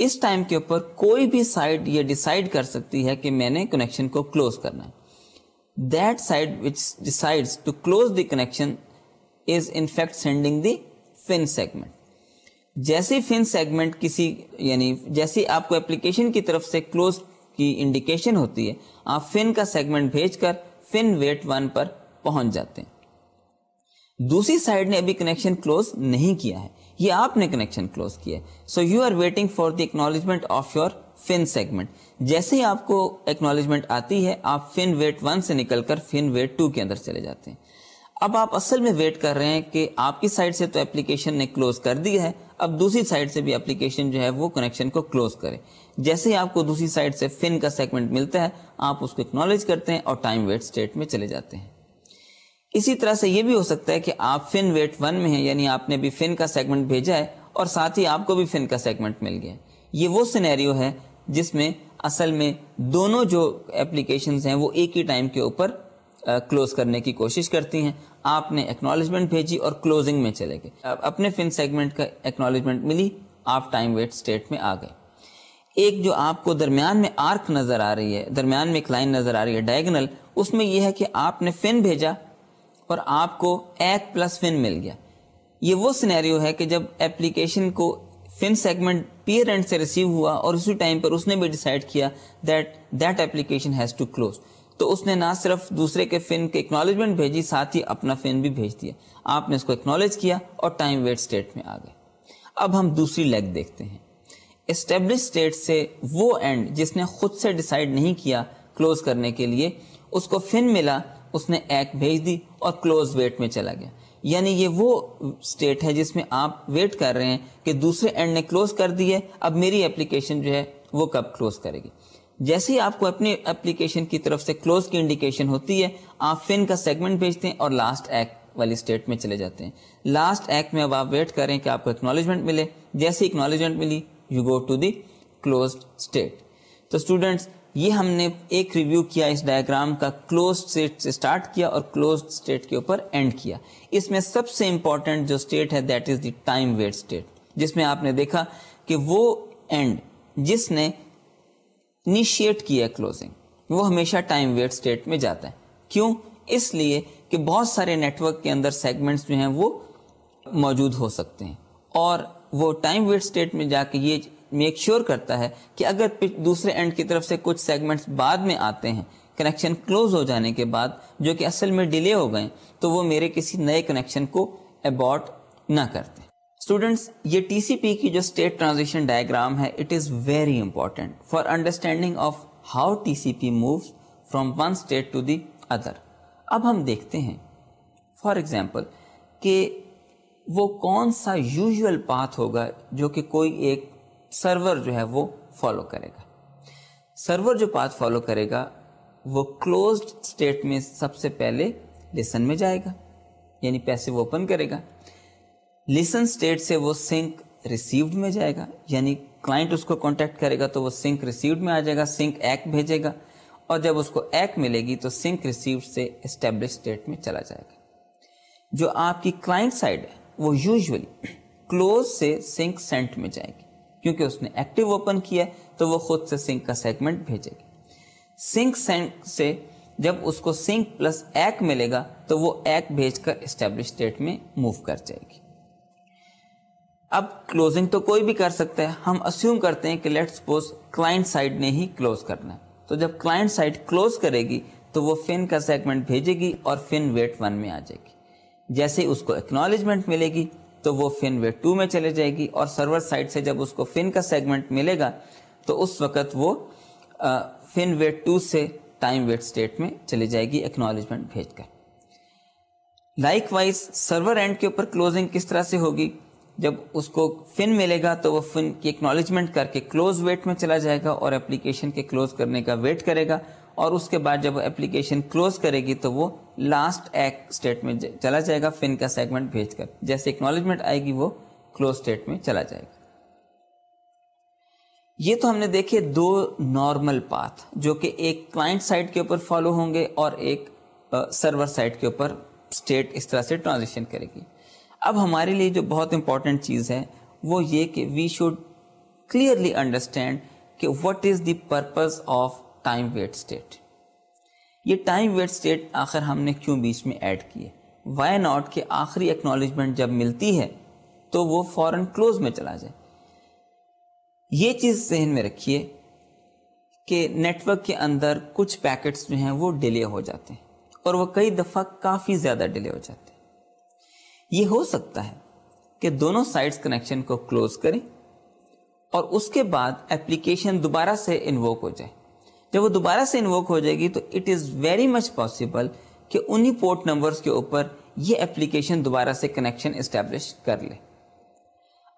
इस टाइम के ऊपर कोई भी साइड ये डिसाइड कर सकती है कि मैंने कनेक्शन को क्लोज करना है that side which decides to close the connection is in fact sending the FIN segment जैसे फिन सेगमेंट किसी यानी जैसे आपको एप्लीकेशन की तरफ से क्लोज की इंडिकेशन होती है आप फिन का सेगमेंट भेजकर फिन वेट वन पर पहुंच जाते हैं दूसरी साइड ने अभी कनेक्शन क्लोज नहीं किया है ये आपने कनेक्शन क्लोज किया है so you are waiting for the acknowledgement of your FIN segment जैसे ही आपको एक्नॉलेजमेंट आती है आप फिन वेट वन से निकलकर फिन वेट टू के अंदर चले जाते हैं अब आप असल में वेट कर रहे हैं कि आपकी साइड से तो एप्लीकेशन ने क्लोज कर दिया है अब दूसरी साइड से भी एप्लीकेशन जो है वो कनेक्शन को क्लोज करे जैसे ही आपको दूसरी साइड से फिन का सेगमेंट मिलता है आप उसको एक्नोलेज करते हैं और टाइम वेट स्टेट में चले जाते हैं इसी तरह से ये भी हो सकता है कि आप फिन वेट वन में हैं यानी आपने भी फिन का सेगमेंट भेजा है और साथ ही आपको भी फिन का सेगमेंट मिल गया ये वो सिनेरियो है जिसमें असल में दोनों जो एप्लीकेशंस हैं वो एक ही टाइम के ऊपर क्लोज करने की कोशिश करती हैं आपने एक्नॉलेजमेंट भेजी और क्लोजिंग में चले गए अपने फिन सेगमेंट का एक्नॉलेजमेंट मिली आप टाइम वेट स्टेट में आ गए एक जो आपको दरमियान में आर्क नज़र आ रही है दरमियान में एक लाइन नज़र आ रही है डायगनल उसमें यह है कि आपने फिन भेजा और आपको एक प्लस फिन मिल गया ये वो सिनेरियो है कि जब एप्लीकेशन को फिन सेगमेंट पीयर एंड से रिसीव हुआ और उसी टाइम पर उसने भी डिसाइड किया that that application has to close तो उसने ना सिर्फ दूसरे के फिन के एक्नॉलेजमेंट भेजी साथ ही अपना फिन भी भेज दिया आपने उसको एक्नॉलेज किया और टाइम वेट स्टेट में आ गए अब हम दूसरी लेग देखते हैं इस्टेब्लिश स्टेट से वो एंड जिसने खुद से डिसाइड नहीं किया क्लोज करने के लिए उसको फिन मिला उसने एक भेज दी और क्लोज वेट में चला गया यानी ये वो स्टेट है जिसमें आप वेट कर रहे हैं कि दूसरे एंड ने क्लोज कर दी है अब मेरी एप्लीकेशन जो है वो कब क्लोज करेगी जैसे ही आपको अपने एप्लीकेशन की तरफ से क्लोज की इंडिकेशन होती है आप फिन का सेगमेंट भेजते हैं और लास्ट एक्ट वाली स्टेट में चले जाते हैं लास्ट एक्ट में अब आप वेट करें कि आपको एक्नॉलेजमेंट मिले जैसे एक्नॉलेजमेंट मिली you go to the close state तो स्टूडेंट्स ये हमने एक रिव्यू किया इस डायग्राम का क्लोज स्टेट से स्टार्ट किया और क्लोज स्टेट के ऊपर एंड किया इसमें सबसे इंपॉर्टेंट जो स्टेट है that is the time wait state जिसमें आपने देखा कि वो एंड जिसने इनिशिएट किया क्लोजिंग वो हमेशा टाइम वेट स्टेट में जाता है क्यों इसलिए कि बहुत सारे नेटवर्क के अंदर सेगमेंट्स जो हैं वो मौजूद हो सकते हैं और वो टाइम वेट स्टेट में जाके ये मेक श्योर sure करता है कि अगर दूसरे एंड की तरफ से कुछ सेगमेंट्स बाद में आते हैं कनेक्शन क्लोज हो जाने के बाद जो कि असल में डिले हो गए तो वो मेरे किसी नए कनेक्शन को अबॉट ना करते स्टूडेंट्स ये टीसीपी की जो स्टेट ट्रांजिशन डायग्राम है it is very important for understanding of how TCP moves from one state to the other अब हम देखते हैं फॉर एग्जाम्पल कि वो कौन सा यूजुअल पाथ होगा जो कि कोई एक सर्वर जो है वो फॉलो करेगा सर्वर जो पाथ फॉलो करेगा वो क्लोज स्टेट में सबसे पहले लिसन में जाएगा यानी पैसे वो ओपन करेगा लिसन स्टेट से वो सिंक रिसीव्ड में जाएगा यानी क्लाइंट उसको कांटेक्ट करेगा तो वो सिंक रिसीव्ड में आ जाएगा सिंक एक भेजेगा और जब उसको एक मिलेगी तो सिंक रिसीव्ड से एस्टेब्लिश स्टेट में चला जाएगा जो आपकी क्लाइंट साइड है वो यूजुअली क्लोज से सिंक सेंट में जाएगी क्योंकि उसने एक्टिव ओपन किया तो वो खुद से सिंक का सेगमेंट भेजेगी सिंक से जब उसको सिंक प्लस एक मिलेगा तो वो एक भेजकर स्टेब्लिश स्टेट में मूव कर जाएगी अब क्लोजिंग तो कोई भी कर सकता है हम अस्यूम करते हैं कि लेट सपोज क्लाइंट साइड ने ही क्लोज करना है तो जब क्लाइंट साइड क्लोज करेगी तो वो फिन का सेगमेंट भेजेगी और फिन वेट वन में आ जाएगी जैसे उसको एक्नॉलेजमेंट मिलेगी तो वो फिन वे टू में चले जाएगी और सर्वर साइड से जब उसको फिन का सेगमेंट मिलेगा तो उस वक्त वो फिन वे टू से टाइम वेट स्टेट में चली जाएगी एक्नॉलेजमेंट भेजकर लाइक वाइज सर्वर एंड के ऊपर क्लोजिंग किस तरह से होगी जब उसको फिन मिलेगा तो वो फिन की एक्नॉलेजमेंट करके क्लोज वेट में चला जाएगा और एप्लीकेशन के क्लोज करने का वेट करेगा और उसके बाद जब एप्लीकेशन क्लोज करेगी तो वो लास्ट एक्ट स्टेट में चला जाएगा फिन का सेगमेंट भेजकर जैसे एक्नॉलेजमेंट आएगी वो क्लोज स्टेट में चला जाएगा ये तो हमने देखे दो नॉर्मल पाथ जो कि एक क्लाइंट साइड के ऊपर फॉलो होंगे और एक सर्वर साइड के ऊपर स्टेट इस तरह से ट्रांजेक्शन करेगी अब हमारे लिए जो बहुत इंपॉर्टेंट चीज़ है वो ये कि वी शुड क्लियरली अंडरस्टैंड कि what is the purpose of time wait state ये टाइम वेट स्टेट आखिर हमने क्यों बीच में ऐड किए वाई नॉट के आखिरी एक्नॉलेजमेंट जब मिलती है तो वो फॉरन क्लोज में चला जाए ये चीज़ जहन में रखिए कि नेटवर्क के अंदर कुछ पैकेट्स जो हैं वो डिले हो जाते हैं और वो कई दफ़ा काफ़ी ज़्यादा डिले हो जाते हैं ये हो सकता है कि दोनों साइड्स कनेक्शन को क्लोज करें और उसके बाद एप्लीकेशन दोबारा से इन्वोक हो जाए जब वो दोबारा से इन्वोक हो जाएगी तो it is very much possible कि उन्हीं पोर्ट नंबर्स के ऊपर ये एप्लीकेशन दोबारा से कनेक्शन इस्टेब्लिश कर ले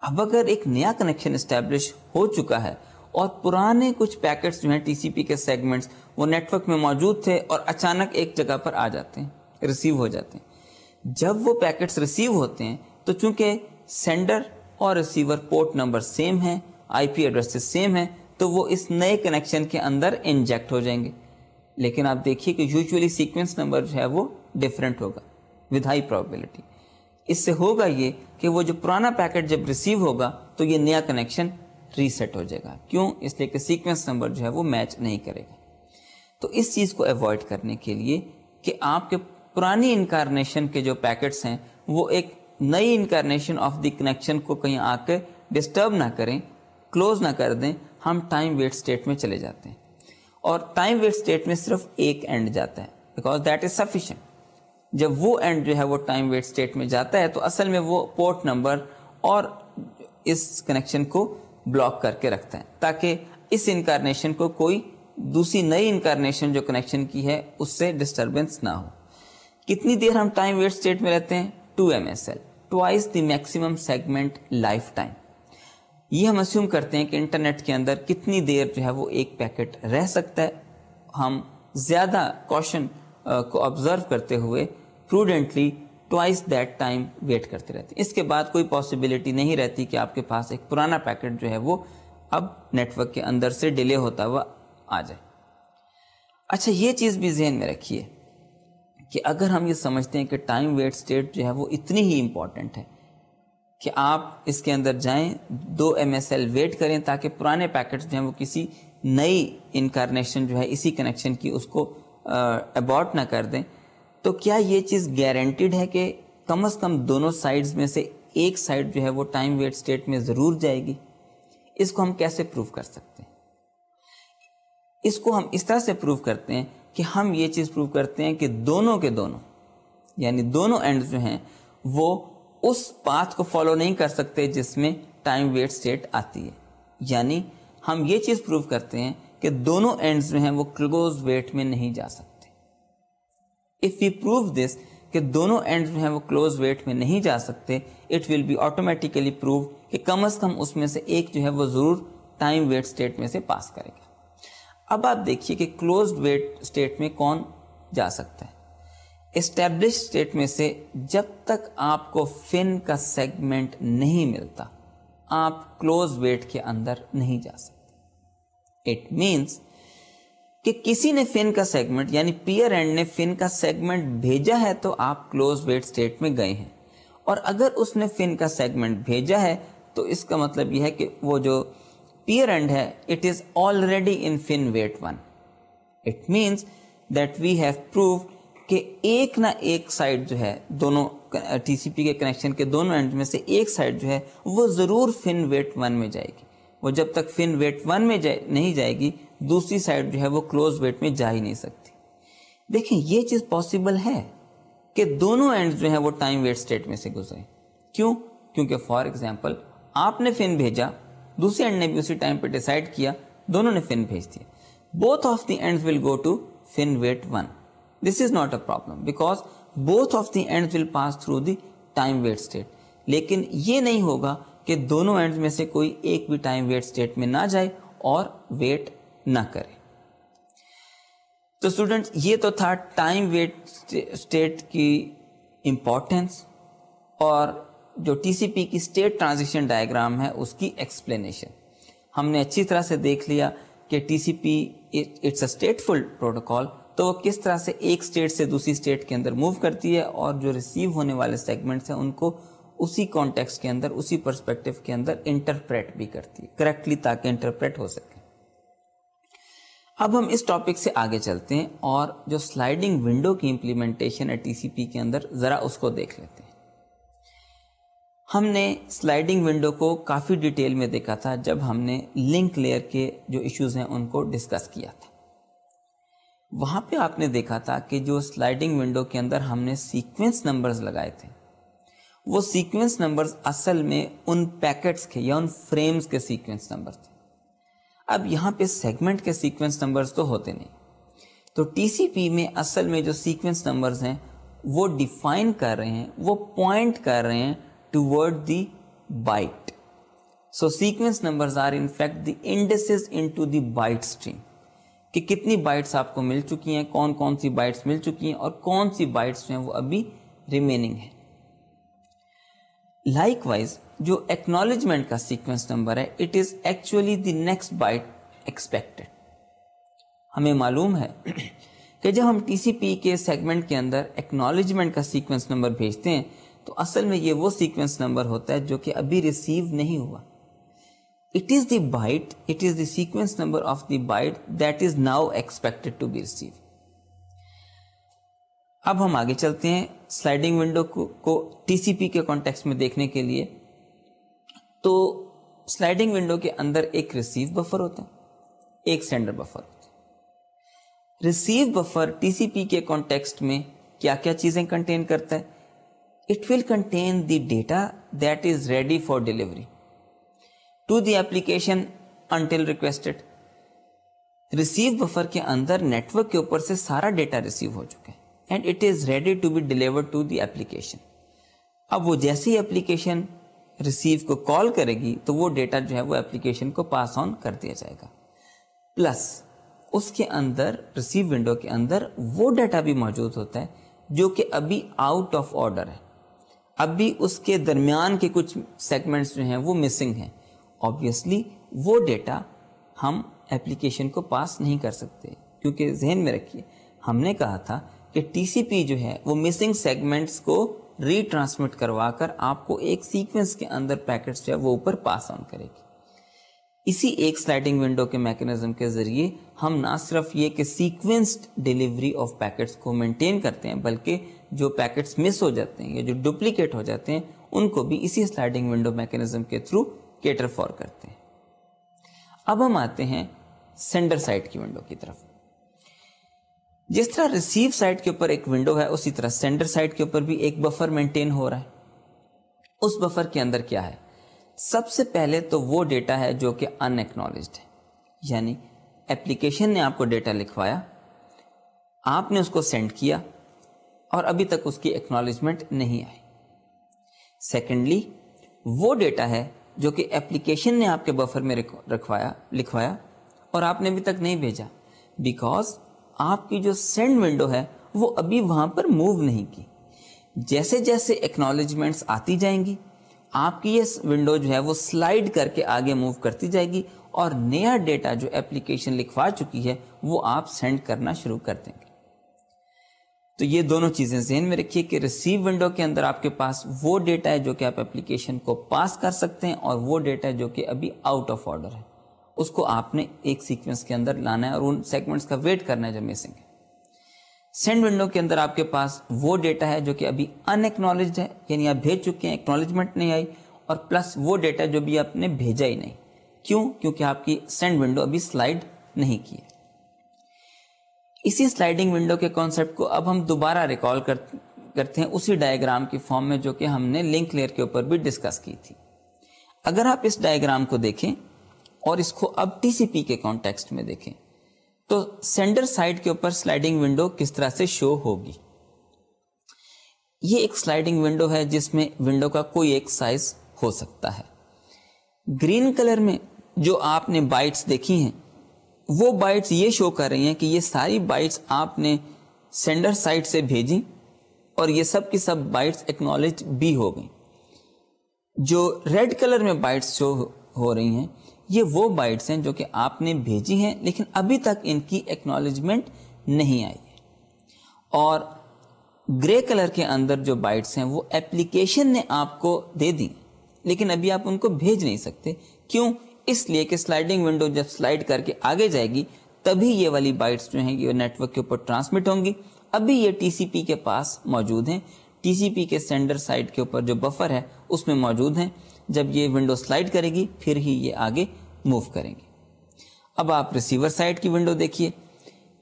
अब अगर एक नया कनेक्शन इस्टेब्लिश हो चुका है और पुराने कुछ पैकेट्स जो हैं टीसीपी के सेगमेंट्स वो नेटवर्क में मौजूद थे और अचानक एक जगह पर आ जाते हैं रिसीव हो जाते हैं जब वो पैकेट्स रिसीव होते हैं तो चूंकि सेंडर और रिसीवर पोर्ट नंबर सेम है आईपी एड्रेसेस सेम है तो वो इस नए कनेक्शन के अंदर इंजेक्ट हो जाएंगे लेकिन आप देखिए कि यूजुअली सीक्वेंस नंबर जो है वो डिफरेंट होगा विद हाई प्रॉबिलिटी इससे होगा ये कि वो जो पुराना पैकेट जब रिसीव होगा तो ये नया कनेक्शन रीसेट हो जाएगा क्यों इसलिए कि सीक्वेंस नंबर जो है वो मैच नहीं करेगा तो इस चीज़ को अवॉइड करने के लिए कि आपके पुरानी इनकारनेशन के जो पैकेट्स हैं वो एक नई इनकारनेशन ऑफ द कनेक्शन को कहीं आकर डिस्टर्ब ना करें क्लोज ना कर दें हम टाइम वेट स्टेट में चले जाते हैं और टाइम वेट स्टेट में सिर्फ एक एंड जाता है बिकॉज दैट इज सफिशेंट जब वो एंड जो है वो टाइम वेट स्टेट में जाता है तो असल में वो पोर्ट नंबर और इस कनेक्शन को ब्लॉक करके रखता है ताकि इस इनकारनेशन को कोई दूसरी नई इनकारनेशन जो कनेक्शन की है उससे डिस्टर्बेंस ना हो कितनी देर हम टाइम वेट स्टेट में रहते हैं two M S L twice the maximum segment lifetime ये हम अस्यूम करते हैं कि इंटरनेट के अंदर कितनी देर जो है वो एक पैकेट रह सकता है हम ज़्यादा कॉशन को ऑब्जर्व करते हुए prudently twice that time wait करते रहते हैं इसके बाद कोई पॉसिबिलिटी नहीं रहती कि आपके पास एक पुराना पैकेट जो है वो अब नेटवर्क के अंदर से डिले होता हुआ आ जाए अच्छा ये चीज़ भी जहन में रखिए कि अगर हम ये समझते हैं कि टाइम वेट स्टेट जो है वो इतनी ही इम्पॉर्टेंट है कि आप इसके अंदर जाएं दो एम वेट करें ताकि पुराने पैकेट्स जो हैं वो किसी नई इनकारनेशन जो है इसी कनेक्शन की उसको अबॉट ना कर दें तो क्या ये चीज़ गारंटिड है कि कम अज़ कम दोनों साइड्स में से एक साइड जो है वो टाइम वेट स्टेट में ज़रूर जाएगी इसको हम कैसे प्रूव कर सकते हैं इसको हम इस तरह से प्रूव करते हैं कि हम ये चीज़ प्रूव करते हैं कि दोनों के दोनों यानी दोनों एंड जो हैं वो उस पाथ को फॉलो नहीं कर सकते जिसमें टाइम वेट स्टेट आती है यानी हम ये चीज़ प्रूव करते हैं कि दोनों एंड्स में हैं वो क्लोज वेट में नहीं जा सकते इफ़ यू प्रूव दिस कि दोनों एंड्स में हैं वो क्लोज वेट में नहीं जा सकते it will be automatically prove कि कम अज़ कम उसमें से एक जो है वो ज़रूर टाइम वेट स्टेट में से पास करेगा अब आप देखिए कि क्लोज वेट स्टेट में कौन जा सकता है इस्टेब्लिश स्टेट में से जब तक आपको फिन का सेगमेंट नहीं मिलता आप क्लोज वेट के अंदर नहीं जा सकते इट मीन्स कि किसी ने फिन का सेगमेंट यानी पियर एंड ने फिन का सेगमेंट भेजा है तो आप क्लोज वेट स्टेट में गए हैं और अगर उसने फिन का सेगमेंट भेजा है तो इसका मतलब यह है कि वो जो पियर एंड है it is already in FIN wait one it means that we have proved कि एक ना एक साइड जो है दोनों टीसीपी के कनेक्शन के दोनों एंड में से एक साइड जो है वो ज़रूर फिन वेट वन में जाएगी वो जब तक फिन वेट वन में जाए नहीं जाएगी दूसरी साइड जो है वो क्लोज वेट में जा ही नहीं सकती देखें ये चीज़ पॉसिबल है कि दोनों एंड जो है वो टाइम वेट स्टेट में से गुजरे क्यों क्योंकि फॉर एग्जाम्पल आपने फिन भेजा दूसरे एंड ने भी उसी टाइम पर डिसाइड किया दोनों ने फिन भेज दिया both of the end will go to FIN wait one this is not a problem because both of the end will pass through the time wait state लेकिन ये नहीं होगा कि दोनों एंड में से कोई एक भी टाइम वेट स्टेट में ना जाए और वेट ना करे तो स्टूडेंट्स ये तो था टाइम वेट स्टेट की इम्पोर्टेंस और जो टीसीपी की स्टेट ट्रांजिशन डायग्राम है उसकी एक्सप्लेनेशन हमने अच्छी तरह से देख लिया कि TCP it's a stateful protocol तो वो किस तरह से एक स्टेट से दूसरी स्टेट के अंदर मूव करती है और जो रिसीव होने वाले सेगमेंट्स हैं उनको उसी कॉन्टेक्स्ट के अंदर उसी पर्सपेक्टिव के अंदर इंटरप्रेट भी करती है करेक्टली ताकि इंटरप्रेट हो सके अब हम इस टॉपिक से आगे चलते हैं और जो स्लाइडिंग विंडो की इम्प्लीमेंटेशन है टीसीपी के अंदर ज़रा उसको देख लेते हैं हमने स्लाइडिंग विंडो को काफ़ी डिटेल में देखा था जब हमने लिंक लेयर के जो इश्यूज हैं उनको डिस्कस किया था वहाँ पे आपने देखा था कि जो स्लाइडिंग विंडो के अंदर हमने सीक्वेंस नंबर्स लगाए थे वो सीक्वेंस नंबर्स असल में उन पैकेट्स के या उन फ्रेम्स के सीक्वेंस नंबर थे अब यहाँ पे सेगमेंट के सीक्वेंस नंबर्स तो होते नहीं तो टीसीपी में असल में जो सीक्वेंस नंबर्स हैं वो डिफाइन कर रहे हैं वो पॉइंट कर रहे हैं toward the byte so sequence numbers are in fact the indices into दाइट स्ट्रीम कि कितनी बाइट्स आपको मिल चुकी हैं कौन कौन सी बाइट्स मिल चुकी हैं और कौन सी बाइट्स हैं वो अभी रिमेनिंग है लाइकवाइज जो एक्नॉलेजमेंट का सीक्वेंस नंबर है it is actually the next byte expected हमें मालूम है कि जब हम टीसीपी के सेगमेंट के अंदर एक्नॉलेजमेंट का सीक्वेंस नंबर भेजते हैं तो असल में ये वो सीक्वेंस नंबर होता है जो कि अभी रिसीव नहीं हुआ it is the byte, it is the sequence number of the byte that is now expected to be received. अब हम आगे चलते हैं स्लाइडिंग विंडो को, को टीसीपी के कॉन्टेक्स्ट में देखने के लिए तो स्लाइडिंग विंडो के अंदर एक रिसीव बफर होता है एक सेंडर बफर होता है रिसीव बफर टीसीपी के कॉन्टेक्स्ट में क्या क्या चीजें कंटेन करता है it will contain the data that is ready for delivery to the application until requested receive buffer के अंदर नेटवर्क के ऊपर से सारा डेटा रिसीव हो चुका है and it is ready to be deliver to the application अब वो जैसे ही एप्लीकेशन रिसीव को कॉल करेगी तो वो डेटा जो है वो एप्लीकेशन को पास ऑन कर दिया जाएगा प्लस उसके अंदर रिसीव विंडो के अंदर वो डेटा भी मौजूद होता है जो कि अभी आउट ऑफ ऑर्डर है अभी उसके दरमियान के कुछ सेगमेंट्स जो हैं वो मिसिंग हैं ऑब्वियसली वो डेटा हम एप्लीकेशन को पास नहीं कर सकते क्योंकि जहन में रखिए हमने कहा था कि टीसीपी जो है वो मिसिंग सेगमेंट्स को रीट्रांसमिट करवा कर आपको एक सीक्वेंस के अंदर पैकेट्स जो है वो ऊपर पास ऑन करेगी इसी एक स्लाइडिंग विंडो के मैकेनिज्म के जरिए हम ना सिर्फ ये कि सीक्वेंस्ड डिलीवरी ऑफ पैकेट्स को मेंटेन करते हैं बल्कि जो पैकेट्स मिस हो जाते हैं या जो डुप्लीकेट हो जाते हैं उनको भी इसी स्लाइडिंग विंडो मैकेनिज्म के थ्रू केटर फॉर करते हैं अब हम आते हैं सेंडर साइड की विंडो की तरफ जिस तरह रिसीव साइड के ऊपर एक विंडो है उसी तरह सेंडर साइड के ऊपर भी एक बफर मेंटेन हो रहा है उस बफर के अंदर क्या है सबसे पहले तो वो डेटा है जो कि अनएक्नोलेज है यानी एप्लीकेशन ने आपको डेटा लिखवाया आपने उसको सेंड किया और अभी तक उसकी एक्नॉलेजमेंट नहीं आई सेकेंडली वो डेटा है जो कि एप्लीकेशन ने आपके बफर में रखवाया लिखवाया और आपने अभी तक नहीं भेजा बिकॉज आपकी जो सेंड विंडो है वो अभी वहाँ पर मूव नहीं की जैसे जैसे एक्नॉलेजमेंट्स आती जाएंगी आपकी ये विंडो जो है वो स्लाइड करके आगे मूव करती जाएगी और नया डेटा जो एप्लीकेशन लिखवा चुकी है वो आप सेंड करना शुरू कर देंगे तो ये दोनों चीज़ें जहन में रखिए कि रिसीव विंडो के अंदर आपके पास वो डेटा है जो कि आप एप्लीकेशन को पास कर सकते हैं और वो डेटा है जो कि अभी आउट ऑफ ऑर्डर है उसको आपने एक सीक्वेंस के अंदर लाना है और उन सेगमेंट्स का वेट करना है जो मिसिंग है सेंड विंडो के अंदर आपके पास वो डेटा है जो कि अभी अनएक्नॉलेज है यानी आप भेज चुके हैं एक्नॉलेजमेंट नहीं आई और प्लस वो डेटा जो भी आपने भेजा ही नहीं क्यों क्योंकि आपकी सेंड विंडो अभी स्लाइड नहीं की है इसी स्लाइडिंग विंडो के कॉन्सेप्ट को अब हम दोबारा रिकॉल कर करते हैं उसी डायग्राम की फॉर्म में जो कि हमने लिंक लेयर के ऊपर भी डिस्कस की थी अगर आप इस डायग्राम को देखें और इसको अब टीसीपी के कॉन्टेक्स्ट में देखें तो सेंडर साइड के ऊपर स्लाइडिंग विंडो किस तरह से शो होगी ये एक स्लाइडिंग विंडो है जिसमें विंडो का कोई एक साइज हो सकता है ग्रीन कलर में जो आपने बाइट्स देखी हैं वो बाइट्स ये शो कर रही हैं कि ये सारी बाइट्स आपने सेंडर साइट से भेजी और ये सब की सब बाइट्स एक्नॉलेज भी हो गई जो रेड कलर में बाइट्स शो हो रही हैं ये वो बाइट्स हैं जो कि आपने भेजी हैं लेकिन अभी तक इनकी एक्नॉलेजमेंट नहीं आई है और ग्रे कलर के अंदर जो बाइट्स हैं वो एप्लीकेशन ने आपको दे दी लेकिन अभी आप उनको भेज नहीं सकते क्यों इसलिए कि स्लाइडिंग विंडो जब स्लाइड करके आगे जाएगी तभी ये वाली बाइट्स जो हैं ये नेटवर्क के ऊपर ट्रांसमिट होंगी अभी ये टीसीपी के पास मौजूद हैं टीसीपी के सेंडर साइड के ऊपर जो बफर है उसमें मौजूद हैं जब ये विंडो स्लाइड करेगी फिर ही ये आगे मूव करेंगे अब आप रिसीवर साइड की विंडो देखिए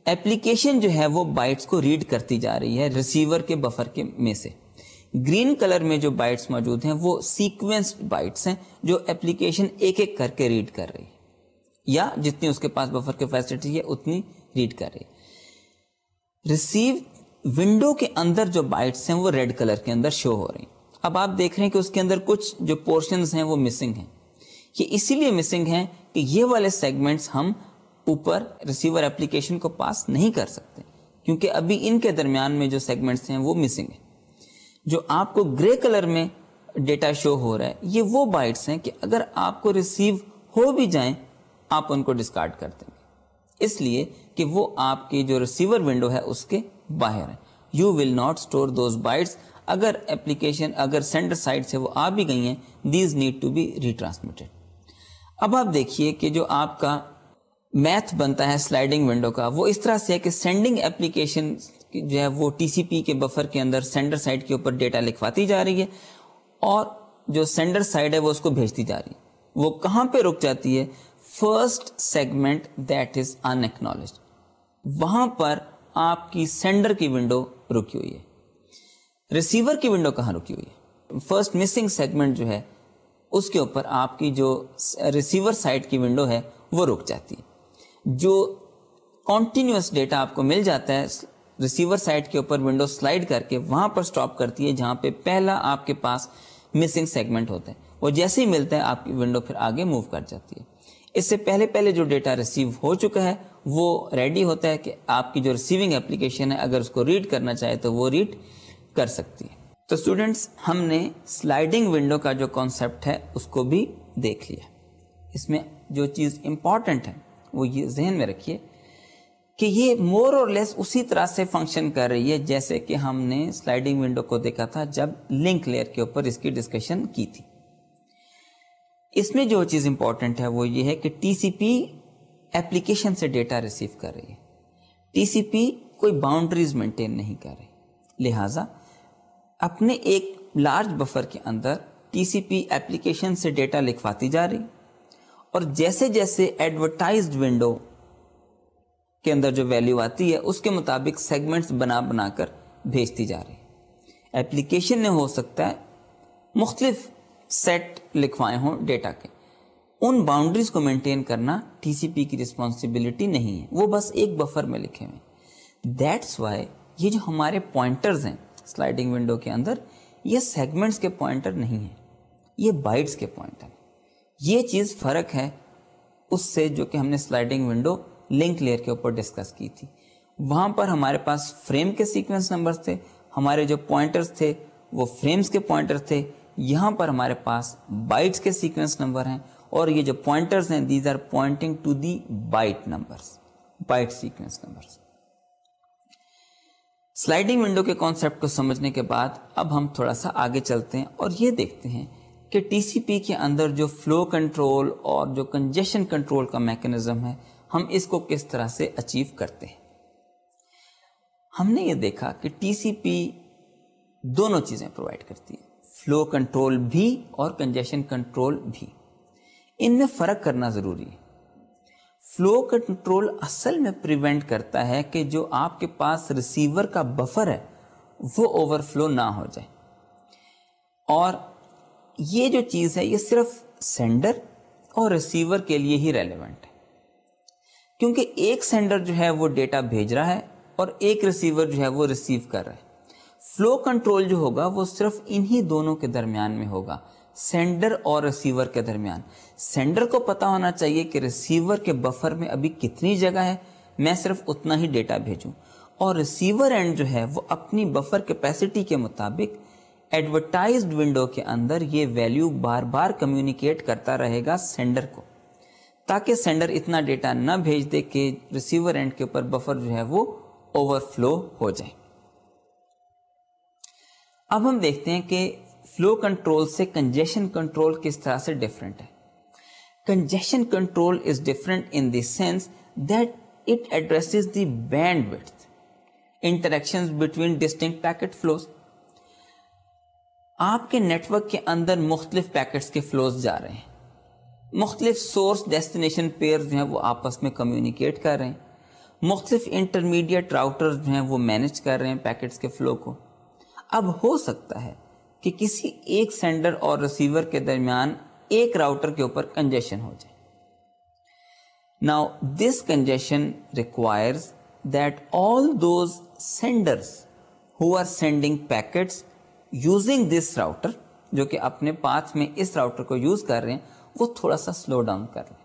एप्लीकेशन जो है वो बाइट्स को रीड करती जा रही है रिसीवर के बफर के में से ग्रीन कलर में जो बाइट्स मौजूद हैं वो सीक्वेंस्ड बाइट्स हैं जो एप्लीकेशन एक एक करके रीड कर रही है या जितनी उसके पास बफर कैपेसिटी है उतनी रीड कर रही है रिसीव विंडो के अंदर जो बाइट्स हैं वो रेड कलर के अंदर शो हो रही हैं अब आप देख रहे हैं कि उसके अंदर कुछ जो पोर्शन हैं वो मिसिंग हैं ये इसीलिए मिसिंग हैं कि ये वाले सेगमेंट्स हम ऊपर रिसीवर एप्लीकेशन को पास नहीं कर सकते क्योंकि अभी इनके दरमियान में जो सेगमेंट्स हैं वो मिसिंग है जो आपको ग्रे कलर में डेटा शो हो रहा है ये वो बाइट्स हैं कि अगर आपको रिसीव हो भी जाए आप उनको डिस्कार्ड कर देंगे इसलिए कि वो आपकी जो रिसीवर विंडो है उसके बाहर है you will not store those bytes अगर एप्लीकेशन अगर सेंडर साइड से वो आ भी गई हैं these need to be retransmitted अब आप देखिए कि जो आपका मैथ बनता है स्लाइडिंग विंडो का वो इस तरह से है कि सेंडिंग एप्लीकेशन जो है वो टीसीपी के बफर के अंदर सेंडर साइड के ऊपर डेटा लिखवाती जा रही है और जो सेंडर साइड है वो उसको भेजती जा रही है वो कहाँ पे रुक जाती है first segment that is unacknowledged वहां पर आपकी सेंडर की विंडो रुकी हुई है रिसीवर की विंडो कहाँ रुकी हुई है फर्स्ट मिसिंग सेगमेंट जो है उसके ऊपर आपकी जो रिसीवर साइड की विंडो है वो रुक जाती है जो कॉन्टिन्यूस डेटा आपको मिल जाता है रिसीवर साइड के ऊपर विंडो स्लाइड करके वहां पर स्टॉप करती है जहां पे पहला आपके पास मिसिंग सेगमेंट होता है वो जैसे ही मिलता है आपकी विंडो फिर आगे मूव कर जाती है इससे पहले पहले जो डेटा रिसीव हो चुका है वो रेडी होता है कि आपकी जो रिसीविंग एप्लीकेशन है अगर उसको रीड करना चाहे तो वो रीड कर सकती है तो स्टूडेंट्स हमने स्लाइडिंग विंडो का जो कॉन्सेप्ट है उसको भी देख लिया इसमें जो चीज़ इम्पॉर्टेंट है वो ये जहन में रखिए कि ये मोर और लेस उसी तरह से फंक्शन कर रही है जैसे कि हमने स्लाइडिंग विंडो को देखा था जब लिंक लेयर के ऊपर इसकी डिस्कशन की थी इसमें जो चीज़ इंपॉर्टेंट है वो ये है कि टीसीपी एप्लीकेशन से डेटा रिसीव कर रही है टीसीपी कोई बाउंड्रीज मेंटेन नहीं कर रही लिहाजा अपने एक लार्ज बफर के अंदर टीसीपी एप्लीकेशन से डेटा लिखवाती जा रही और जैसे जैसे एडवर्टाइज्ड विंडो के अंदर जो वैल्यू आती है उसके मुताबिक सेगमेंट्स बना बना कर भेजती जा रही है एप्लीकेशन ने हो सकता है मुख्तलिफ सेट लिखवाए हों डेटा के उन बाउंड्रीज को मेंटेन करना टीसीपी की रिस्पॉन्सिबिलिटी नहीं है वो बस एक बफर में लिखे हुए दैट्स वाई ये जो हमारे पॉइंटर्स हैं स्लाइडिंग विंडो के अंदर ये सेगमेंट्स के पॉइंटर नहीं है ये बाइट्स के पॉइंटर ये चीज़ फ़र्क है उससे जो कि हमने स्लाइडिंग विंडो लिंक लेयर के ऊपर डिस्कस की थी वहाँ पर हमारे पास फ्रेम के सीक्वेंस नंबर्स थे हमारे जो पॉइंटर्स थे वो फ्रेम्स के पॉइंटर थे यहाँ पर हमारे पास बाइट्स के सीक्वेंस नंबर हैं और ये जो पॉइंटर्स हैं these are pointing to the byte numbers byte sequence numbers sliding window के कॉन्सेप्ट को समझने के बाद अब हम थोड़ा सा आगे चलते हैं और ये देखते हैं कि टीसीपी के अंदर जो फ्लो कंट्रोल और जो कंजेशन कंट्रोल का मैकेनिज्म है हम इसको किस तरह से अचीव करते हैं हमने ये देखा कि टीसीपी दोनों चीज़ें प्रोवाइड करती है फ्लो कंट्रोल भी और कंजेशन कंट्रोल भी इनमें फ़र्क करना ज़रूरी है फ्लो कंट्रोल असल में प्रिवेंट करता है कि जो आपके पास रिसीवर का बफर है वो ओवरफ्लो ना हो जाए और ये जो चीज़ है ये सिर्फ सेंडर और रिसीवर के लिए ही रेलेवेंट क्योंकि एक सेंडर जो है वो डेटा भेज रहा है और एक रिसीवर जो है वो रिसीव कर रहा है फ्लो कंट्रोल जो होगा वो सिर्फ इन्हीं दोनों के दरमियान में होगा सेंडर और रिसीवर के दरमियान सेंडर को पता होना चाहिए कि रिसीवर के बफर में अभी कितनी जगह है मैं सिर्फ उतना ही डेटा भेजूं और रिसीवर एंड जो है वो अपनी बफर कैपेसिटी के मुताबिक एडवर्टाइज्ड विंडो के अंदर ये वैल्यू बार बार कम्युनिकेट करता रहेगा सेंडर को ताकि सेंडर इतना डेटा ना भेज दे कि रिसीवर एंड के ऊपर बफर जो है वो ओवरफ्लो हो जाए अब हम देखते हैं कि फ्लो कंट्रोल से कंजेशन कंट्रोल किस तरह से डिफरेंट है congestion control is different in the sense that it address the bandwidth between distinct packet flows आपके नेटवर्क के अंदर मुख्तलिफ पैकेट्स के फ्लोज जा रहे हैं मुख्तलिफ सोर्स डेस्टिनेशन पेयर जो हैं वो आपस में कम्युनिकेट कर रहे हैं मुख्तलिफ इंटरमीडिएट राउटर जो हैं वो मैनेज कर रहे हैं पैकेट्स के फ्लो को अब हो सकता है कि किसी एक सेंडर और रिसीवर के दरमियान एक राउटर के ऊपर कंजेशन हो जाए now this congestion requires that all those senders who are sending packets using this router जो कि अपने पाथ में इस राउटर को यूज कर रहे हैं वो थोड़ा सा स्लो डाउन कर लें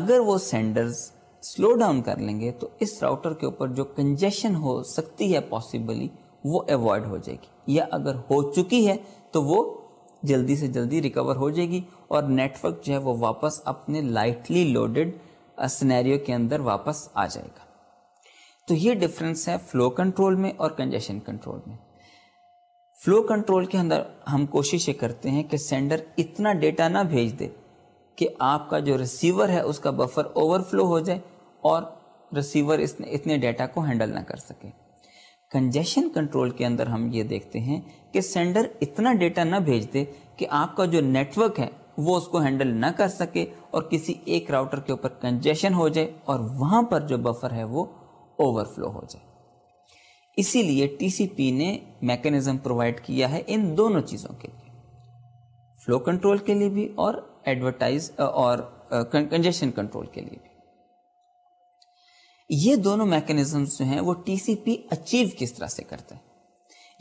अगर वो सेंडर्स स्लो डाउन कर लेंगे तो इस राउटर के ऊपर जो कंजेशन हो सकती है पॉसिबली वो अवॉइड हो जाएगी या अगर हो चुकी है तो वो जल्दी से जल्दी रिकवर हो जाएगी और नेटवर्क जो है वो वापस अपने लाइटली लोडेड सिनेरियो के अंदर वापस आ जाएगा तो ये डिफरेंस है फ्लो कंट्रोल में और कंजेशन कंट्रोल में फ्लो कंट्रोल के अंदर हम कोशिश ये करते हैं कि सेंडर इतना डेटा ना भेज दे कि आपका जो रिसीवर है उसका बफर ओवरफ्लो हो जाए और रिसीवर इसने इतने डेटा को हैंडल ना कर सके कंजेशन कंट्रोल के अंदर हम ये देखते हैं कि सेंडर इतना डेटा ना भेज दे कि आपका जो नेटवर्क है वो उसको हैंडल ना कर सके और किसी एक राउटर के ऊपर कंजेशन हो जाए और वहाँ पर जो बफर है वो ओवरफ्लो हो जाए इसीलिए टीसीपी ने मैकेनिज्म प्रोवाइड किया है इन दोनों चीज़ों के लिए फ्लो कंट्रोल के लिए भी और एडवर्टाइज और कंजेशन कंट्रोल के लिए भी ये दोनों मैकेनिज्म्स जो हैं वो टीसीपी अचीव किस तरह से करते हैं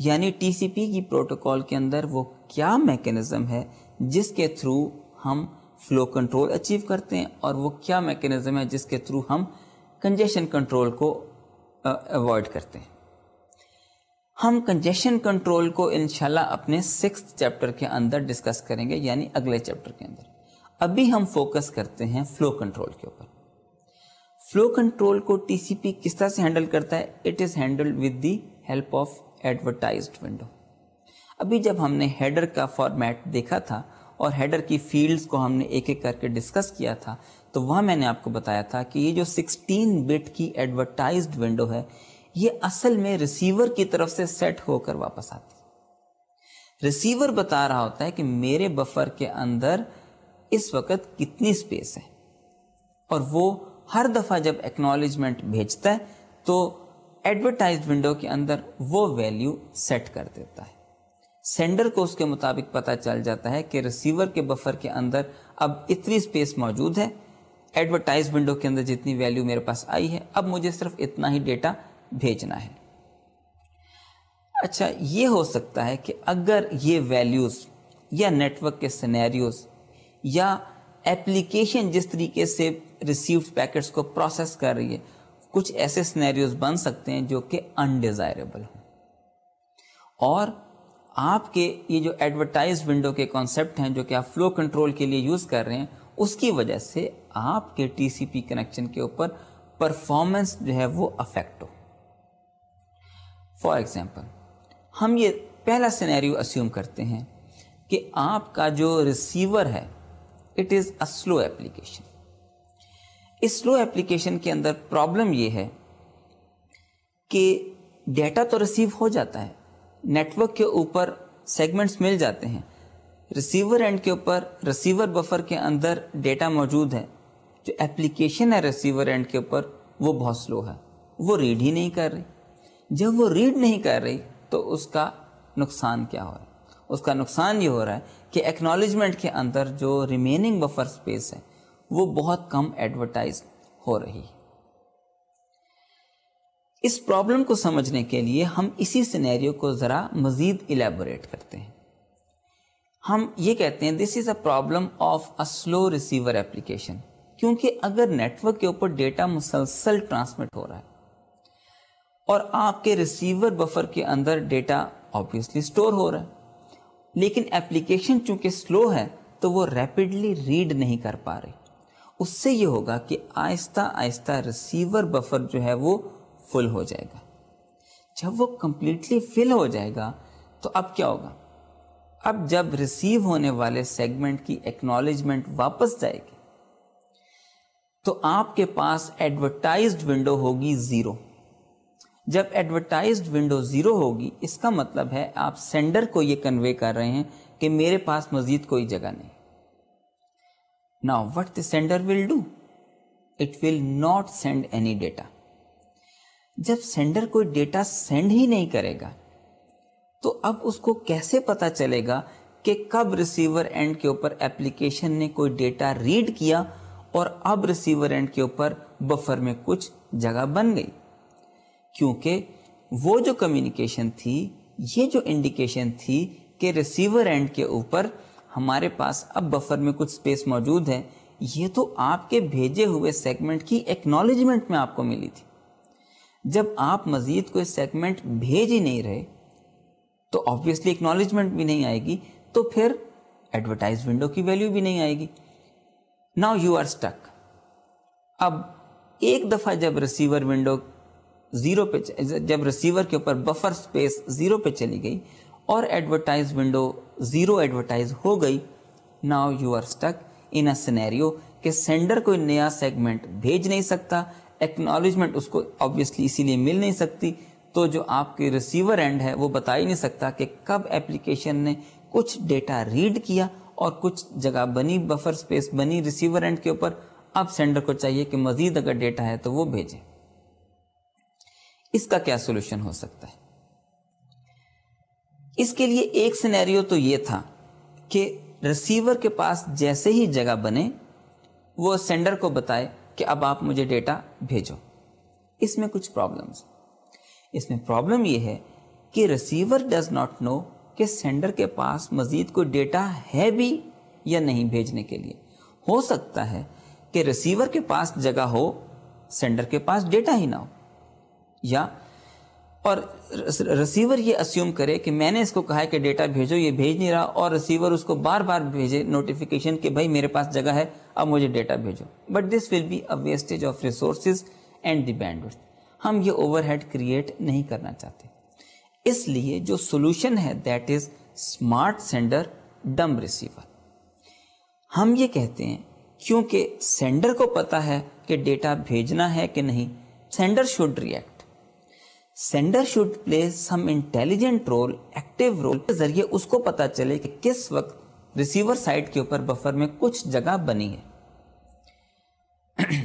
यानी टीसीपी की प्रोटोकॉल के अंदर वो क्या मैकेनिज्म है जिसके थ्रू हम फ्लो कंट्रोल अचीव करते हैं और वो क्या मैकेनिज्म है जिसके थ्रू हम कंजेशन कंट्रोल को अवॉइड करते हैं हम कंजेशन कंट्रोल को इनशाला अपने सिक्स चैप्टर के अंदर डिस्कस करेंगे यानी अगले चैप्टर के अंदर अभी हम फोकस करते हैं फ्लो कंट्रोल के ऊपर फ्लो कंट्रोल को टीसीपी किस तरह से हैंडल करता है it is handled with the help of advertise window अभी जब हमने हेडर का फॉर्मेट देखा था और हेडर की फील्ड्स को हमने एक एक करके डिस्कस किया था तो वह मैंने आपको बताया था कि ये जो 16 बिट की एडवर्टाइज्ड विंडो है ये असल में रिसीवर की तरफ से सेट होकर वापस आती है रिसीवर बता रहा होता है कि मेरे बफर के अंदर इस वक्त कितनी स्पेस है और वो हर दफ़ा जब एक्नॉलेजमेंट भेजता है तो एडवर्टाइज विंडो के अंदर वो वैल्यू सेट कर देता है सेंडर को उसके मुताबिक पता चल जाता है कि रिसीवर के बफर के अंदर अब इतनी स्पेस मौजूद है एडवर्टाइज विंडो के अंदर जितनी वैल्यू मेरे पास आई है अब मुझे सिर्फ इतना ही डेटा भेजना है अच्छा ये हो सकता है कि अगर ये वैल्यूज़ या नेटवर्क के सिनेरियोस या एप्लीकेशन जिस तरीके से रिसीव्ड पैकेट्स को प्रोसेस कर रही है कुछ ऐसे सिनेरियोस बन सकते हैं जो कि अनडिज़ायरेबल हों और आपके ये जो एडवर्टाइज विंडो के कॉन्सेप्ट हैं जो कि आप फ्लो कंट्रोल के लिए यूज़ कर रहे हैं उसकी वजह से आपके टीसीपी कनेक्शन के ऊपर परफॉर्मेंस जो है वो अफेक्ट हो फॉर एग्ज़ाम्पल हम ये पहला सिनेरियो अस्यूम करते हैं कि आपका जो रिसीवर है it is a slow application इस स्लो एप्लीकेशन के अंदर प्रॉब्लम ये है कि डेटा तो रिसीव हो जाता है नेटवर्क के ऊपर सेगमेंट्स मिल जाते हैं रिसीवर एंड के ऊपर रिसीवर बफर के अंदर डेटा मौजूद है जो एप्लीकेशन है रिसीवर एंड के ऊपर वो बहुत स्लो है वो रीड ही नहीं कर रही जब वो रीड नहीं कर रही तो उसका नुकसान क्या हो रहा है उसका नुकसान ये हो रहा है कि एक्नॉलेजमेंट के अंदर जो रिमेनिंग बफर स्पेस है वो बहुत कम एडवर्टाइज हो रही है इस प्रॉब्लम को समझने के लिए हम इसी सिनेरियो को ज़रा मज़ीद इलेबोरेट करते हैं हम ये कहते हैं this is a problem of a slow receiver application क्योंकि अगर नेटवर्क के ऊपर डेटा मुसलसल ट्रांसमिट हो रहा है और आपके रिसीवर बफर के अंदर डेटा ऑब्वियसली स्टोर हो रहा है लेकिन एप्लीकेशन चूंकि स्लो है तो वो रैपिडली रीड नहीं कर पा रही उससे ये होगा कि आहिस्ता आहिस्ता रिसीवर बफर जो है वो फुल हो जाएगा जब वो कम्प्लीटली फिल हो जाएगा तो अब क्या होगा अब जब रिसीव होने वाले सेगमेंट की एक्नॉलेजमेंट वापस जाएगी तो आपके पास एडवर्टाइज्ड विंडो होगी ज़ीरो जब एडवर्टाइज विंडो ज़ीरो होगी इसका मतलब है आप सेंडर को ये कन्वे कर रहे हैं कि मेरे पास मज़ीद कोई जगह नहीं now what the sender will do it will not send any data जब सेंडर कोई डेटा सेंड ही नहीं करेगा तो अब उसको कैसे पता चलेगा कि कब रिसीवर एंड के ऊपर एप्लीकेशन ने कोई डेटा रीड किया और अब रिसीवर एंड के ऊपर बफर में कुछ जगह बन गई क्योंकि वो जो कम्युनिकेशन थी ये जो इंडिकेशन थी कि रिसीवर एंड के ऊपर हमारे पास अब बफर में कुछ स्पेस मौजूद है ये तो आपके भेजे हुए सेगमेंट की एक्नॉलेजमेंट में आपको मिली थी जब आप मजीद कोई सेगमेंट भेज ही नहीं रहे तो ऑब्वियसली एक्नॉलेजमेंट भी नहीं आएगी तो फिर एडवर्टाइज विंडो की वैल्यू भी नहीं आएगी नाउ यू आर स्टक अब एक दफ़ा जब रिसीवर विंडो ज़ीरो पे जब रिसीवर के ऊपर बफर स्पेस ज़ीरो पे चली गई और एडवर्टाइज विंडो ज़ीरो एडवर्टाइज हो गई now you are stuck in a scenario कि सेंडर कोई नया सेगमेंट भेज नहीं सकता एक्नॉलेजमेंट उसको ऑब्वियसली इसीलिए मिल नहीं सकती तो जो आपके रिसीवर एंड है वो बता ही नहीं सकता कि कब एप्लीकेशन ने कुछ डेटा रीड किया और कुछ जगह बनी बफर स्पेस बनी रिसीवर एंड के ऊपर अब सेंडर को चाहिए कि मज़ीद अगर डेटा है तो वो भेजें इसका क्या सोल्यूशन हो सकता है इसके लिए एक सिनेरियो तो ये था कि रिसीवर के पास जैसे ही जगह बने वो सेंडर को बताए कि अब आप मुझे डेटा भेजो इसमें कुछ प्रॉब्लम्स इसमें प्रॉब्लम ये है कि रिसीवर डज नॉट नो कि सेंडर के पास मजीद कोई डेटा है भी या नहीं भेजने के लिए हो सकता है कि रिसीवर के पास जगह हो सेंडर के पास डेटा ही ना हो या और रिसीवर ये अस्यूम करे कि मैंने इसको कहा है कि डेटा भेजो ये भेज नहीं रहा और रिसीवर उसको बार बार भेजे नोटिफिकेशन कि भाई मेरे पास जगह है अब मुझे डेटा भेजो but this will be a wastage of resource and the bandwidth हम ये ओवरहेड क्रिएट नहीं करना चाहते इसलिए जो सोल्यूशन है that is smart sender dumb receiver हम ये कहते हैं क्योंकि सेंडर को पता है कि डेटा भेजना है कि नहीं sender should react sender should play some intelligent role active role के जरिए उसको पता चले कि किस वक्त रिसीवर साइड के ऊपर बफर में कुछ जगह बनी है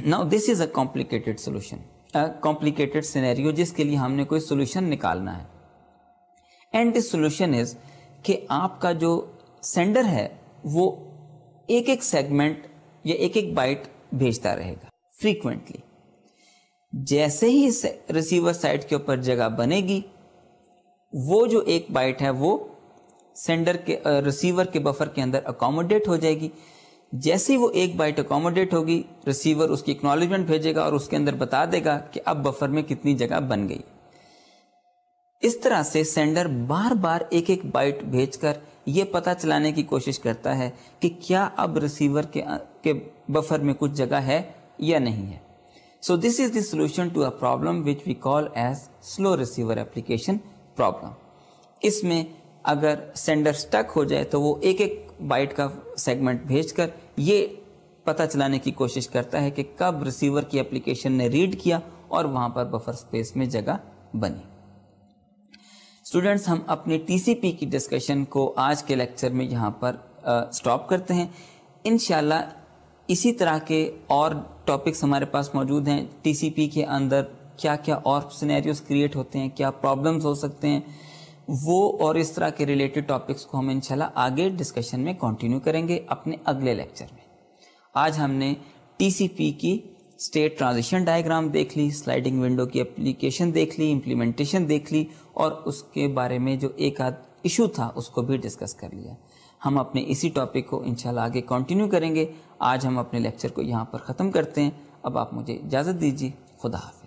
now this is a complicated solution complicated scenario जिसके लिए हमने कोई सोल्यूशन निकालना है एंड दिस सोल्यूशन इज कि आपका जो सेंडर है वो एक एक सेगमेंट या एक एक बाइट भेजता रहेगा फ्रीक्वेंटली जैसे ही रिसीवर साइड के ऊपर जगह बनेगी वो जो एक बाइट है वो सेंडर के रिसीवर के बफर के अंदर अकोमोडेट हो जाएगी जैसे ही वो एक बाइट अकोमोडेट होगी रिसीवर उसकी एक्नॉलेजमेंट भेजेगा और उसके अंदर बता देगा कि अब बफर में कितनी जगह बन गई इस तरह से सेंडर बार बार एक एक बाइट भेजकर यह पता चलाने की कोशिश करता है कि क्या अब रिसीवर के के बफर में कुछ जगह है या नहीं है So this is the solution to a problem which we call as slow receiver application problem. इसमें अगर सेंडर स्टक हो जाए तो वो एक एक बाइट का सेगमेंट भेजकर ये पता चलाने की कोशिश करता है कि कब रिसीवर की एप्लीकेशन ने रीड किया और वहाँ पर बफर स्पेस में जगह बनी स्टूडेंट्स हम अपने टीसीपी की डिस्कशन को आज के लेक्चर में यहाँ पर स्टॉप करते हैं इन इसी तरह के और टॉपिक्स हमारे पास मौजूद हैं टीसीपी के अंदर क्या क्या और सिनेरियोस क्रिएट होते हैं क्या प्रॉब्लम्स हो सकते हैं वो और इस तरह के रिलेटेड टॉपिक्स को हम इंशाल्लाह आगे डिस्कशन में कंटिन्यू करेंगे अपने अगले लेक्चर में आज हमने टीसीपी की स्टेट ट्रांजिशन डायग्राम देख ली स्लाइडिंग विंडो की एप्लीकेशन देख ली इम्प्लीमेंटेशन देख ली और उसके बारे में जो एक आध इशू था उसको भी डिस्कस कर लिया हम अपने इसी टॉपिक को इंशाल्लाह आगे कंटिन्यू करेंगे आज हम अपने लेक्चर को यहाँ पर ख़त्म करते हैं अब आप मुझे इजाज़त दीजिए खुदा हाफ